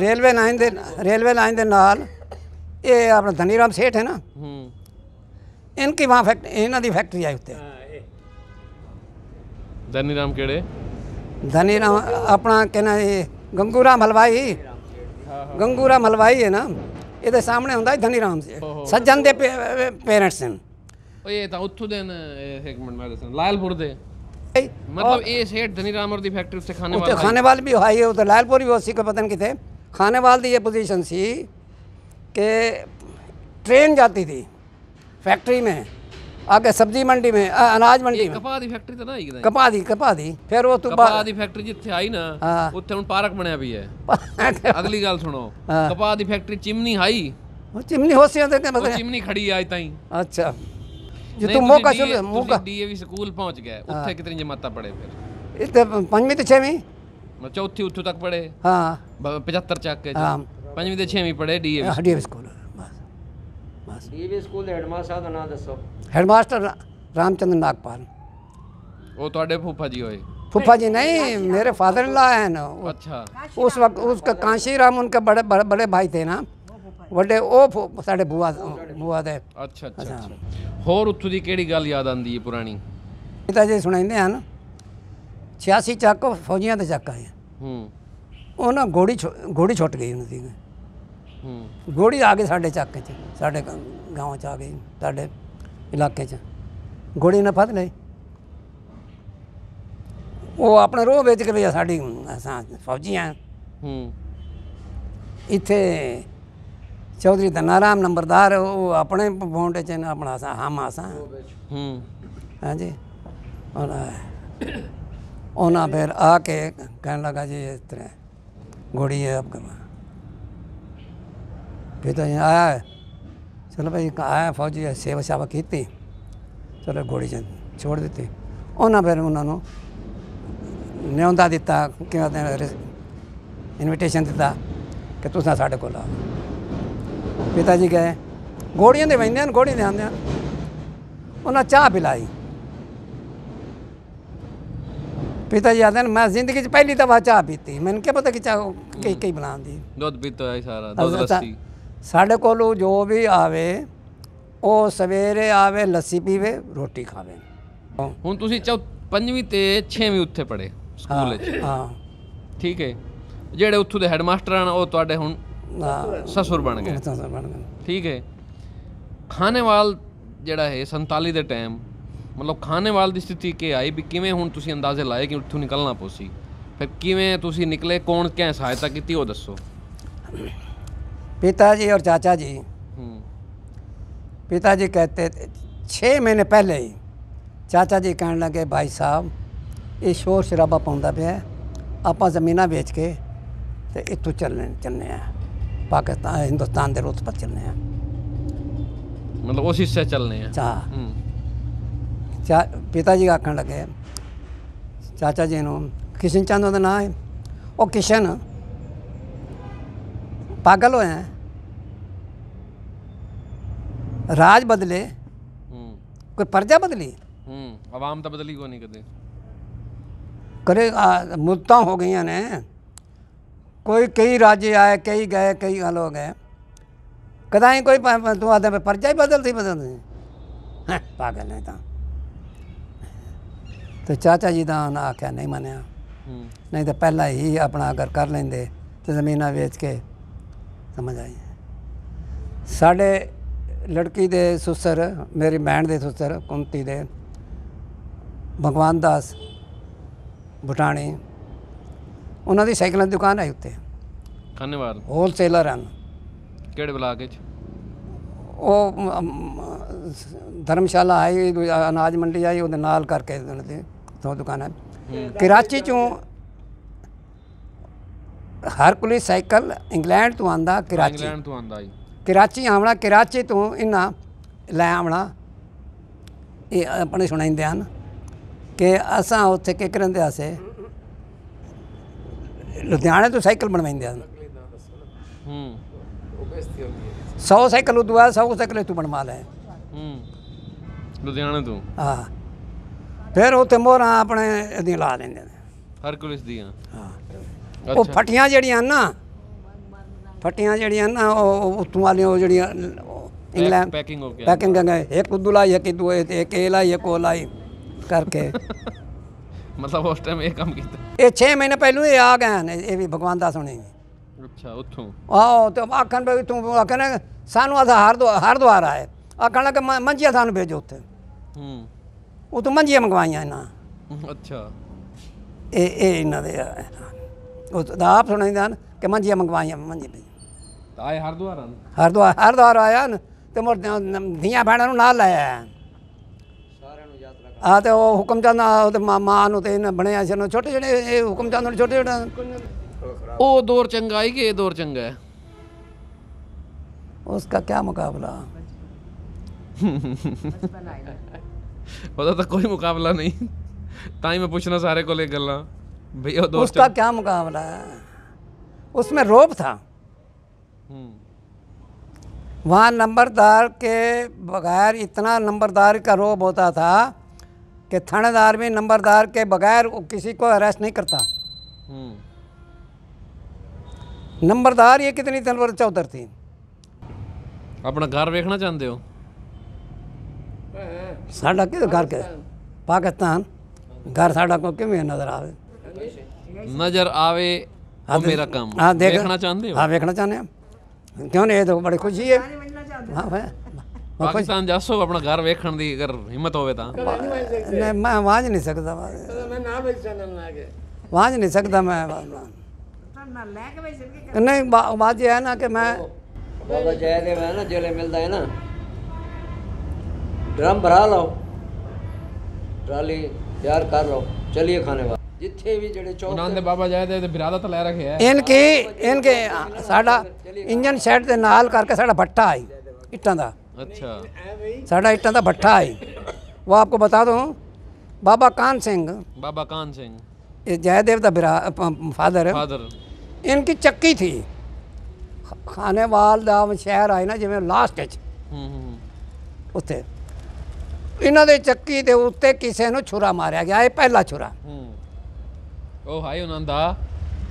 railway line ਦੇ ਰੇਲਵੇ ਲਾਈਨ ਦੇ ਨਾਲ ਇਹ ਆਪਣਾ ਧਨੀਰਾਮ ਸੇਠ ਹੈ ਨਾ ਹੂੰ ਇਨਕੀ ਵਾਂ ਫੈਕਟ ਇਹਨਾਂ ਦੀ ਫੈਕਟਰੀ ਆਈ ਉੱਤੇ ਧਨੀਰਾਮ ਕਿਹੜੇ ਧਨੀਰਾਮ ਆਪਣਾ ਕਹਿੰਦਾ ਇਹ ਗੰਗੂਰਾਮ ਹਲਵਾਈ ਗੰਗੂਰਾਮ ਹਲਵਾਈ ਹੈ ਨਾ ਇਹਦੇ ਸਾਹਮਣੇ ਹੁੰਦਾ ਹੈ ਧਨੀਰਾਮ ਸੇਠ ਸੱਜਣ ਦੇ ਪੇਰੈਂਟਸ ਨੇ ਇਹ ਤਾਂ ਉੱਥੋਂ ਦੇ ਇੱਕ ਮਿੰਟ ਮੈਂ ਦੱਸਾਂ ਲਾਲਪੁਰ ਦੇ मतलब ये सेठ धनीराम और दी फैक्ट्री से खाने वाले खाने वाले भी हाई है उधर लालपुर भी उसी को पता नहीं कितने खाने वाले ये पोजीशन सी कि ट्रेन जाती थी फैक्ट्री में आगे सब्जी मंडी में आ, ਅਨਾਜ ਮੰਡੀ में ਕਪਾਹ ਦੀ ਫੈਕਟਰੀ ਤਾਂ ਨਾ ਆਈ ਕਿਤੇ ਕਪਾਹ ਦੀ ਕਪਾਹ ਦੀ ਫਿਰ ਉਹ ਤੋਂ ਬਾਅਦ ਕਪਾਹ ਦੀ ਫੈਕਟਰੀ ਜਿੱਥੇ ਆਈ ਨਾ ਹਾਂ। ਉੱਥੇ ਹੁਣ ਪਾਰਕ ਬਣਿਆ ਵੀ ਹੈ (laughs) ਅਗਲੀ ਗੱਲ ਸੁਣੋ ਹਾਂ। ਕਪਾਹ ਦੀ ਫੈਕਟਰੀ ਚਿਮਨੀ ਹਾਈ ਉਹ ਚਿਮਨੀ ਹੋਸੀਆਂ ਦੇ ਕੇ ਉਹ ਮਤਲਬ ਚਿਮਨੀ ਖੜੀ ਆ ਅੱਜ ਤਾਈਂ ਅੱਛਾ ਜੇ ਤੂੰ ਮੌਕਾ ਚੁਣ ਮੌਕਾ ਡੀਏਵੀ ਸਕੂਲ ਪਹੁੰਚ ਗਏ ਉੱਥੇ ਕਿਤਨੀ ਜਮਾਤਾਂ ਪੜੇ ਫਿਰ ਇਹ ਤਾਂ ਪੰਜਵੀਂ ਤੇ ਛੇਵੀਂ ਮੈਂ ਚੌਥੀ ਉੱਥੋਂ ਤੱਕ ਪੜੇ ਹਾਂ 75 ਚੱਕ ਕੇ ਜੀ। ਹਾਂ ਪੰਜਵੀਂ ਤੇ ਛੇਵੀਂ ਪੜ੍ਹੇ ਡੀਏਵੀ ਡੀਏਵੀ ਸਕੂਲ ਬਸ ਬਸ ਡੀਏਵੀ ਸਕੂਲ ਦੇ ਹੈਡਮਾਸਟਰ ਦਾ ਨਾਮ ਦੱਸੋ ਹੈਡਮਾਸਟਰ ਰਾਮਚੰਦਰ ਨਾਗਪਾਲ ਉਹ ਤੁਹਾਡੇ ਫੁੱਫਾ ਜੀ ਹੋਏ ਫੁੱਫਾ ਜੀ ਨਹੀਂ ਮੇਰੇ ਫਾਦਰ ਲਾ लॉ है ਅੱਛਾ ਉਸ ਵਕਤ ਉਸ ਕਾਂਸ਼ੀ ਰਾਮ ਉਹਨਾਂ ਦੇ ਬੜੇ ਬੜੇ ਬੜੇ ਭਾਈ ਤੇ ਨਾ ਵੱਡੇ ਉਹ ਸਾਡੇ ਬੂਆ ਬੂਆ ਦੇ ਅੱਛਾ ਅੱਛਾ ਹੋਰ ਉੱਥੋਂ ਦੀ ਕਿਹੜੀ ਗੱਲ ਯਾਦ ਆਂਦੀ ਹੈ ਪੁਰਾਣੀ ਪਿਤਾ ਜੀ ਸੁਣਾਉਂਦੇ ਹਨ 86 ਚੱਕ ਫੌਜੀਆਂ ਦੇ ਚੱਕ ਆਏ ਹੂੰ ਉਹਨਾਂ ਗੋੜੀ ਗੋੜੀ ਛੁੱਟ ਗਈ ਉਹਨਾਂ ਦੀ ਗੋੜੀ ਆ ਗਏ ਸਾਡੇ ਚੱਕ 'ਚ ਸਾਡੇ ਗਾਉਂ 'ਚ ਆ ਗਏ ਸਾਡੇ ਇਲਾਕੇ 'ਚ ਗੋੜੀ ਨੇ ਫੜ ਲਈ ਉਹ ਆਪਣੇ ਰੋਹ ਵਿੱਚ ਕਿਵੇਂ ਸਾਡੀ ਅਸਾਂ ਫੌਜੀ ਹੂੰ ਇੱਥੇ ਚੌਧਰੀ ਦਨਾਰਾਮ ਨੰਬਰਦਾਰ ਉਹ ਆਪਣੇ ਫੌਂਡੇ ਚ ਆਪਣਾ ਸਾ ਹਮ ਅਸਾਂ ਹੂੰ ਹਾਂਜੀ ਉਹਨਾਂ ਉਹਨਾਂ ਫਿਰ ਆ ਕੇ ਕਹਿਣ ਲੱਗਾ ਜੀ ਇਸ ਤਰ੍ਹਾਂ ਗੋੜੀ ਹੈ ਆਪਕਾ ਫਿਰ ਤਾਂ ਆਇਆ ਚਲੋ ਭਾਈ ਆਇਆ ਫੌਜੀ ਸੇਵਾ ਸ਼ਾਵਾ ਕੀਤੀ ਚਲੋ ਘੋੜੀ ਜਨ ਛੋੜ ਦਿੱਤੇ ਉਹਨਾਂ ਫਿਰ ਉਹਨਾਂ ਨੂੰ ਨਿਉਂਦਾ ਦਿੱਤਾ ਕਿ ਇਨਵੀਟੇਸ਼ਨ ਦਿੱਤਾ ਕਿ ਤੁਸੀਂ ਸਾਡੇ ਕੋਲ ਆਓ ਪਿਤਾ ਜੀ ਗਏ ਘੋੜੀਆਂ ਦੇ ਵੰਦਿਆਂ ਘੋੜੀ ਦੇ ਆਂਦਿਆਂ ਉਹਨਾਂ ਚਾਹ ਪਿਲਾਈ ਪਿਤਾ ਜੀ ਆਦਨ ਮੈਂ ਜ਼ਿੰਦਗੀ 'ਚ ਪਹਿਲੀ ਦਫਾ ਚਾਹ ਪੀਤੀ ਮੈਨੂੰ ਕੀ ਪਤਾ ਕਿ ਚਾਹ ਕਈ ਕਈ ਬਣਾਉਂਦੀ ਦੁੱਧ ਪੀਤਾ ਸਾਰਾ ਦੁੱਧ ਰਸੀ ਸਾਡੇ ਕੋਲੋਂ ਜੋ ਵੀ ਆਵੇ ਉਹ ਸਵੇਰੇ ਆਵੇ ਲੱਸੀ ਪੀਵੇ ਰੋਟੀ ਖਾਵੇ ਹੁਣ ਤੁਸੀਂ ਚੌ ਪੰਜਵੀਂ ਤੇ 6ਵੀਂ ਉੱਥੇ ਪੜ੍ਹੇ ਸਕੂਲ ਵਿੱਚ ਹਾਂ ਠੀਕ ਹੈ ਜਿਹੜੇ ਉੱਥੋਂ ਦੇ ਹੈਡਮਾਸਟਰ ਹਨ ਉਹ ਤੁਹਾਡੇ ਹੁਣ ਸਸੁਰ ਬਣ ਗਏ ਸਸੁਰ ਬਣ ਗਏ ਠੀਕ ਹੈ ਖਾਨੇਵਾਲ ਜਿਹੜਾ ਹੈ 47 ਦੇ ਟਾਈਮ ਮਤਲਬ ਖਾਨੇਵਾਲ ਦੀ ਸਥਿਤੀ ਕੀ ਆਈ ਵੀ ਕਿਵੇਂ ਹੁਣ ਤੁਸੀਂ ਅੰਦਾਜ਼ੇ ਲਾਏ ਕਿ ਉੱਥੋਂ ਨਿਕਲਣਾ ਪੋਸੀ ਫਿਰ ਕਿਵੇਂ ਤੁਸੀਂ ਨਿਕਲੇ ਕੌਣ ਕਿਹ ਸਹਾਇਤਾ ਕੀਤੀ ਉਹ ਦੱਸੋ पिताजी और चाचा जी पिताजी कहते थे छः महीने पहले ही ਚਾਚਾ ਜੀ ਕਹਿਣ ਲੱਗੇ ਭਾਈ ਸਾਹਿਬ ਇਹ ਸ਼ੋਰ ਸ਼ਰਾਬਾ ਪਾਉਂਦਾ ਪਿਆ ਆਪਾਂ ਜ਼ਮੀਨਾਂ ਵੇਚ ਕੇ ਤੇ ਇੱਥੋਂ ਚੱਲਣ ਚੱਲਨੇ ਆ ਪਾਕਿਸਤਾਨ ਹਿੰਦੁਸਤਾਨ ਦੇ ਰੋਤ ਪਰ ਚੱਲਨੇ ਆ ਮਤਲਬ ਉਸ ਹਿੱਸੇ ਚੱਲਨੇ ਆ ਚਾ ਪਿਤਾ ਜੀ ਆਖਣ ਲੱਗੇ ਚਾਚਾ ਜੀ ਨੂੰ ਕਿਸ਼ਨ ਚੰਦ ਦਾ ਨਾਮ ਹੈ ਉਹ ਕਿਸ਼ਨ पागल हो हैं राज बदले हम्म। कोई प्रजा बदली हम्म, आवाम तो बदली को नहीं करते करे मुद्दा हो गई ने कोई कई राज्य आए कई गए कई हल हो गए कदाई कोई तू तो आते परजा ही बदलती बदलती हाँ, पागल है ता तो चाचा जी का उन्हें आख्या नहीं मनिया हम्म। नहीं तो पहला ही अपना अगर कर लेंगे तो जमीना बेच के ਸਮਝ ਆਈ ਸਾਡੇ ਲੜਕੀ ਦੇ ਸੁਸਰ ਮੇਰੀ ਮੈਂ ਦੇ ਸੁਸਰ ਕੁੰਤੀ ਦੇ ਭਗਵਾਨ ਦਾਸ ਬਟਾਣੀ ਉਹਨਾਂ ਦੀ ਸਾਈਕਲਾਂ ਦੀ ਦੁਕਾਨ ਹੈ ਉੱਤੇ ਧੰਨਵਾਦ ਹੋਲਸੇਲਰ ਹਨ ਕਿਹੜੇ ਬਲਾਕ ਵਿੱਚ ਉਹ ਧਰਮਸ਼ਾਲਾ ਆਈ ਅਨਾਜ ਮੰਡੀ ਆਈ ਉਹਦੇ ਨਾਲ ਕਰਕੇ ਉਹਨਾਂ ਦੀ ਦੁਕਾਨ ਹੈ ਕਰਾਚੀ ਚੋਂ ਹਰਕੁਲਿਸ ਸਾਈਕਲ ਇੰਗਲੈਂਡ ਤੋਂ ਆਂਦਾ ਕਰਾਚੀ ਇੰਗਲੈਂਡ ਤੋਂ ਆਂਦਾ ਜੀ ਕਰਾਚੀ ਆਵਣਾ ਕਰਾਚੀ ਤੋਂ ਇਹਨਾਂ ਲੈ ਆਵਣਾ ਇਹ ਆਪਣੇ ਸੁਣਾਈਂਦੇ ਹਨ ਕਿ ਅਸਾਂ ਉੱਥੇ ਕੀ ਕਰਦੇ ਆਸੇ ਲੁਧਿਆਣੇ ਤੋਂ ਸਾਈਕਲ ਬਣਵਾਈਂਦੇ ਹਨ ਹੂੰ 100 ਸਾਈਕਲ ਉਹ ਬਾਅਦ 100 ਸਾਈਕਲ ਤੂੰ ਬਣਵਾ ਲੈ ਹੂੰ ਲੁਧਿਆਣੇ ਤੋਂ ਹਾਂ ਫਿਰ ਉੱਥੇ ਮੋਰਾ ਆਪਣੇ ਇਹਦੀ ਲਾ ਲੈਂਦੇ ਨੇ ਹਰਕੁਲਿਸ ਦੀਆਂ ਹਾਂ ਉਹ ਫਟੀਆਂ ਜਿਹੜੀਆਂ ਨਾ ਫਟੀਆਂ ਜਿਹੜੀਆਂ ਨਾ ਉਹ ਉਤੋਂ ਵਾਲੀਆਂ ਉਹ ਜਿਹੜੀਆਂ ਇੰਗਲੈਂਡ ਪੈਕਿੰਗ ਹੋ ਗਿਆ ਪੈਕਿੰਗ ਗਏ ਇੱਕ ਉਦੂ ਲਾਈ ਇੱਕ ਦੂਏ ਤੇ ਇੱਕ ਇਹ ਲਾਈ ਇੱਕ ਲਾਈ ਕਰਕੇ (laughs) ਮਤਲਬ ਉਸ ਟਾਈਮ ਇਹ ਕੰਮ ਕੀਤਾ ਇਹ 6 ਮਹੀਨੇ ਪਹਿਲੂ ਇਹ ਆ ਗਏ ਨੇ ਇਹ ਵੀ ਭਗਵਾਨ ਦਾ ਸੁਣੇ ਅੱਛਾ ਉੱਥੋਂ ਆਹ ਤੇ ਆਖਣ ਬਈ ਤੂੰ ਆਖਣ ਸਾਨੂੰ ਅਸਾ ਹਰ ਹਰ ਦੁਆਰ ਆਏ ਆਖਣ ਲੱਗ ਮੰਜੀਆਂ ਸਾਨੂੰ ਭੇਜੋ ਉੱਥੇ ਹੂੰ ਉਹ ਤੋਂ ਮੰਜੀਆਂ ਮੰਗਵਾਈਆਂ ਇਹਨਾਂ ਅੱਛਾ ਇਹ ਇਹ ਇਹਨਾਂ ਦੇ ਆ ਉਦਾਪ ਸੁਣਾਈਂਦੇ ਹਨ ਕਿ ਮੰਜੀਆਂ ਮੰਗਵਾਈਆਂ ਮੰਜੀ ਆਏ ਹਰ ਪਈ ਹਰ ਦੁਆਰ ਹਰ ਦੁਆਰ ਆਇਆ ਹਨ ਤੇ ਮੁਰ ਧੀਆਂ ਭੈਣਾਂ ਨੂੰ ਨਾਲ ਲਾਇਆ ਨੂੰ ਯਾਤਰਾ ਆ ਤੇ ਉਹ ਹੁਕਮ ਚੰਦ ਉਹਦੇ ਮਾਂ ਨੂੰ ਤੇ ਇਹਨੇ ਬਣਿਆ ਸੀ ਨੂੰ ਛੋਟੇ ਜਿਹੜੇ ਇਹ ਹੁਕਮ ਚੰਦ ਨੂੰ ਛੋਟੇ ਜਿਹੜਾ ਉਹ ਦੌਰ ਚੰਗਾ ਹੀ ਕਿ ਦੌਰ ਚੰਗਾ ਹੈ ਉਸ ਦਾ ਕੀ ਮੁਕਾਬਲਾ ਉਹਦਾ ਤਾਂ ਕੋਈ ਮੁਕਾਬਲਾ ਨਹੀਂ ਤਾਂ ਹੀ ਮੈਂ ਪੁੱਛਣਾ ਸਾਰੇ ਕੋਲੇ ਗੱਲਾਂ उसका क्या मुकाबला है उसमें रोप था हम्म। वहाँ नंबरदार के बगैर इतना नंबरदार का रोब होता था कि थानेदार भी नंबरदार के बगैर किसी को अरेस्ट नहीं करता हम्म। नंबरदार ये कितनी तलवार चौधर थी अपना घर देखना चाहते हो साढ़ा घर के पाकिस्तान घर साढ़ा को क्यों नजर आवे ਨਜ਼ਰ ਆਵੇ ਉਹ ਮੇਰਾ ਕੰਮ ਹਾਂ ਦੇਖਣਾ ਚਾਹੁੰਦੇ ਹੋ ਹਾਂ ਵੇਖਣਾ ਚਾਹੁੰਦੇ ਹਾਂ ਕਿਉਂ ਨਹੀਂ ਇਹ ਤਾਂ ਬੜੀ ਖੁਸ਼ੀ ਹੈ ਹਾਂ ਹੈ ਪਾਕਿਸਤਾਨ ਜਾਸੋ ਆਪਣਾ ਘਰ ਵੇਖਣ ਦੀ ਅਗਰ ਹਿੰਮਤ ਹੋਵੇ ਤਾਂ ਨਹੀਂ ਮੈਂ ਆਵਾਜ਼ ਨਹੀਂ ਸਕਦਾ ਮੈਂ ਨਾ ਵੇਖ ਚੈਨਲ ਨਾ ਕੇ ਆਵਾਜ਼ ਨਹੀਂ ਸਕਦਾ ਮੈਂ नहीं बात यह है ना कि मैं बाबा जयदेव है ना जिले मिलता है ना ड्रम भरा लो ट्राली तैयार कर लो चलिए खाने वाले ਜਿੱਥੇ ਵੀ ਜਿਹੜੇ ਚੌਕ ਉਹਨਾਂ ਦੇ ਬਾਬਾ ਜਾਇਦ ਤੇ ਵਿਰਾਦਤ ਲੈ ਰੱਖਿਆ ਹੈ ਇਨਕੀ ਇਨਕੇ ਸਾਡਾ ਇੰਜਨ ਸ਼ੈਡ ਦੇ ਨਾਲ ਕਰਕੇ ਸਾਡਾ ਭੱਟਾ ਆਈ ਇੱਟਾਂ ਦਾ ਅੱਛਾ ਸਾਡਾ ਇੱਟਾਂ ਦਾ ਭੱਟਾ ਆਈ ਉਹ ਆਪਕੋ ਬਤਾ ਦੂੰ ਬਾਬਾ ਕਾਨ ਸਿੰਘ ਬਾਬਾ ਕਾਨ ਸਿੰਘ ਇਹ ਜੈਦੇਵ ਦਾ का ਫਾਦਰ ਫਾਦਰ फादर ਕੀ ਚੱਕੀ ਥੀ ਖਾਨੇਵਾਲ ਦਾ ਸ਼ਹਿਰ ਆਏ ਨਾ ਜਿਵੇਂ ਲਾਸਟ ਵਿੱਚ ਹੂੰ ਹੂੰ ਉੱਥੇ ਇਹਨਾਂ ਦੇ ਚੱਕੀ ਦੇ ਉੱਤੇ ਕਿਸੇ ਨੂੰ ਛੁਰਾ ਮਾਰਿਆ ਗਿਆ ਇਹ ਪਹਿਲਾ ਛੁਰਾ ਹੂੰ ਉਹ ਹਾਈ ਉਹਨਾਂ ਦਾ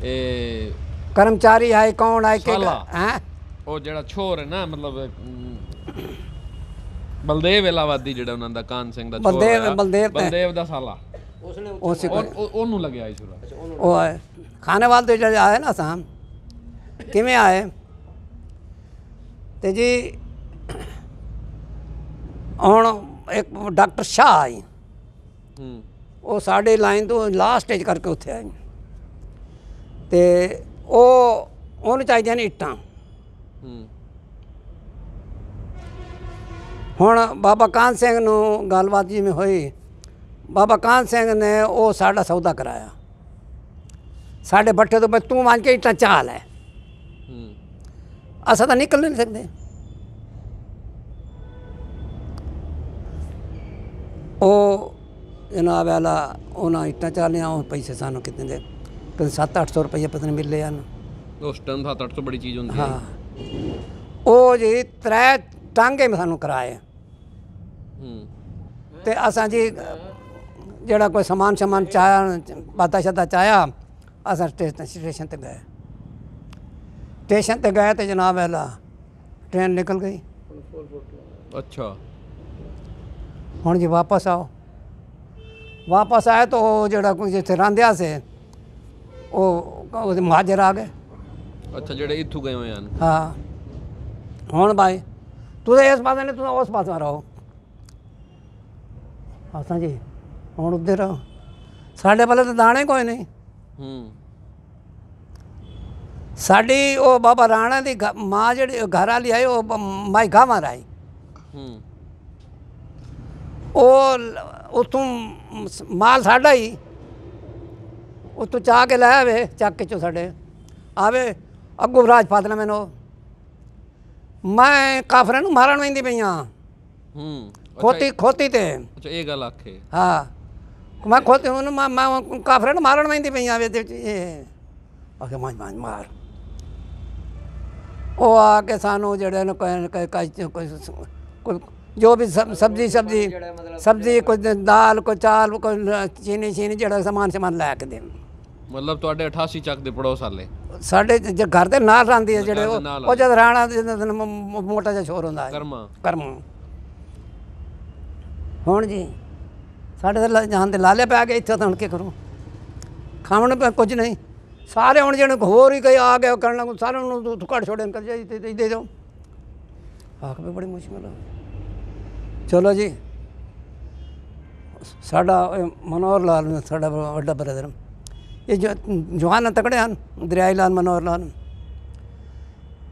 ਇਹ ਕਰਮਚਾਰੀ ਹੈ ਕੌਣ ਹੈ ਕਿ ਹੈ ਉਹ ਜਿਹੜਾ ਛੋਰ ਹੈ ਨਾ ਮਤਲਬ ਬਲਦੇਵ ਇਲਾਵਾਦੀ ਜਿਹੜਾ ਉਹਨਾਂ ਦਾ ਕਾਨ ਸਿੰਘ ਦਾ ਛੋਰ ਬਲਦੇਵ- ਬਲਦੇਵ ਬਲਦੇਵ ਦਾ ਸਾਲਾ ਉਸਨੇ ਉਹਨੂੰ ਲੱਗਿਆ ਇਸ ਉਹ ਹੈ ਖਾਣੇ ਵਾਲ ਤੇ ਜਿਹੜਾ ਆਏ ਨਾ ਸਾਮ ਕਿਵੇਂ ਆਏ ਤੇ ਜੀ ਹੁਣ ਇੱਕ ਡਾਕਟਰ ਸ਼ਾਹ ਆਈ ਹੂੰ ਉਹ ਸਾਡੇ ਲਾਈਨ ਤੋਂ ਲਾਸਟ ਸਟੇਜ ਕਰਕੇ ਉੱਥੇ ਆਏ ਤੇ ਉਹ ਉਹਨੂੰ ਚਾਹੀਦੀਆਂ ਨੇ ਇੱਟਾਂ ਹੁਣ ਬਾਬਾ ਕਾਨ ਸਿੰਘ ਨੂੰ ਗੱਲਬਾਤ ਜਿਵੇਂ ਹੋਈ ਬਾਬਾ ਕਾਨ ਸਿੰਘ ਨੇ ਉਹ ਸਾਡਾ ਸੌਦਾ ਕਰਾਇਆ ਸਾਡੇ ਬੱਠੇ ਤੋਂ ਤੂੰ ਮੰਨ ਕੇ ਇੱਟਾਂ ਚਾਹ ਲੈ ਅਸਾਂ ਤਾਂ ਨਿਕਲ ਨਹੀਂ ਸਕਦੇ ਉਹ ਇਹਨਾਂ ਵਾਲਾ ਉਹਨਾਂ ਇੱਟਾਂ ਚਾਲਿਆ ਉਹ ਪੈਸੇ ਸਾਨੂੰ ਕਿਤੇ ਦੇ ਕਦੇ 7-800 ਰੁਪਏ ਪਤਨ ਮਿਲੇ ਹਨ ਉਸ ਟਾਈਮ 7-800 ਬੜੀ ਚੀਜ਼ ਹੁੰਦੀ ਹੈ ਹਾਂ ਉਹ ਜੀ ਤਰੇ ਟਾਂਗੇ ਮੈਂ ਸਾਨੂੰ ਕਰਾਏ ਤੇ ਅਸਾਂ ਜੀ ਜਿਹੜਾ ਕੋਈ ਸਮਾਨ ਸਮਾਨ ਚਾਇਆ ਬਾਤਾ ਸ਼ਤਾ ਚਾਇਆ ਅਸਾਂ ਸਟੇਸ਼ਨ ਤੇ ਗਏ ਸਟੇਸ਼ਨ ਤੇ ਗਏ ਤੇ ਜਨਾਬ ਇਹਲਾ ਟ੍ਰੇਨ ਨਿਕਲ ਗਈ ਅੱਛਾ ਹੁਣ ਜੀ ਵਾਪਸ ਆਓ ਆਇਆ ਤਾਂ ਉਹ ਜਿਹੜਾ ਕੋਈ ਜਿੱਥੇ ਰਾਂਦਿਆ ਸੀ ਉਹ ਉਹਦੇ ਮਾਜਰ ਆ ਗਏ ਅੱਛਾ ਜਿਹੜੇ ਇੱਥੋਂ ਗਏ ਹੋਏ ਹਨ ਹਾਂ ਹੁਣ ਬਾਈ ਤੂੰ ਇਸ ਪਾਸੇ ਨੇ ਤੂੰ ਉਸ ਪਾਸੇ ਰਹੋ ਆਸਾਂ ਜੀ ਹੁਣ ਉੱਧਰ ਰਹੋ ਸਾਡੇ ਵੱਲ ਤਾਂ ਦਾਣੇ ਕੋਈ ਨਹੀਂ ਹੂੰ ਸਾਡੀ ਉਹ ਬਾਬਾ ਰਾਣਾ ਦੀ ਮਾਂ ਜਿਹੜੀ ਘਰ ਵਾਲੀ ਆਈ ਉਹ ਮਾਈ ਘਾਵਾਂ ਰਾਈ ਹੂੰ ਉਹ ਉਤੋਂ ਮਾਲ ਸਾਡਾ ਹੀ ਉਥੋਂ ਚਾਹ ਕੇ ਲੈ ਆਵੇ ਚੱਕ ਚੋ ਸਾਡੇ ਆਵੇ ਅੱਗੋ ਰਾਜ ਫਾਤਨਾ ਮੈਨੂੰ ਮੈਂ ਕਾਫਰਾਂ ਨੂੰ ਮਾਰਨ ਵੈਂਦੀ ਪਈਆਂ ਹੂੰ ਖੋਤੀ ਖੋਤੀ ਤੇ ਅੱਛਾ ਇਹ ਗੱਲ ਆਖੇ ਹਾਂ ਮੈਂ ਖੋਤੀ ਉਹਨੂੰ ਮੈਂ ਮੈਂ ਕਾਫਰਾਂ ਨੂੰ ਮਾਰਨ ਵੈਂਦੀ ਪਈਆਂ ਵੇ ਤੇ ਆਖੇ ਮਾਂ ਮਾਂ ਮਾਰ ਉਹ ਆ ਕੇ ਸਾਨੂੰ ਜਿਹੜੇ ਨੂੰ ਕੋਈ ਕੋਈ ਕੋਈ ਜੋ ਵੀ ਸਬਜ਼ੀ ਸਬਜ਼ੀ ਸਬਜ਼ੀ ਕੁਝ ਦਾਲ ਕੋ ਚਾਲ ਕੋ ਚੀਨੀ ਚੀਨੀ ਜਿਹੜਾ ਸਮਾਨ ਸਮਾਨ ਲੈ ਕੇ ਦੇ ਮਤਲਬ ਤੁਹਾਡੇ 88 ਚੱਕ ਦੇ ਪੜੋਸ ਵਾਲੇ ਸਾਡੇ ਜੇ ਘਰ ਦੇ ਨਾਲ ਰਹਿੰਦੇ ਆ ਜਿਹੜੇ ਉਹ ਜਦ ਰਾਣਾ ਦੇ ਮੋਟਾ ਜਿਹਾ ਛੋਰ ਹੁੰਦਾ ਹੈ ਕਰਮਾ ਕਰਮ ਹੁਣ ਜੀ ਸਾਡੇ ਤੇ ਜਾਨ ਦੇ ਲਾਲੇ ਪੈ ਗਏ ਇੱਥੇ ਤਾਂ ਕੇ ਕੀ ਕਰੂੰ ਖਾਣ ਨੂੰ ਕੁਝ ਨਹੀਂ ਸਾਰੇ ਹੁਣ ਜਿਹਨੂੰ ਹੋਰ ਹੀ ਕੋਈ ਆ ਗਏ ਕਰਨ ਲੱਗ ਸਾਰੇ ਨੂੰ ਤੂੰ ਘੜ ਛੋੜੇ ਨਿਕਲ ਜਾਈ ਤੇ ਦੇ ਦੋ ਆਖ ਵੀ ਬੜੀ ਮੁਸ਼ਕਿਲ ਹੈ ਚਲੋ ਜੀ ਸਾਡਾ ਮਨੋਹਰ ਲਾਲ ਸਾਡਾ ਵੱਡਾ ਬ੍ਰਦਰ ਇਹ ਜੋ ਜਵਾਨ ਤਕੜੇ ਹਨ ਦਰਿਆਈ ਲਾਲ ਮਨੋਹਰ ਲਾਲ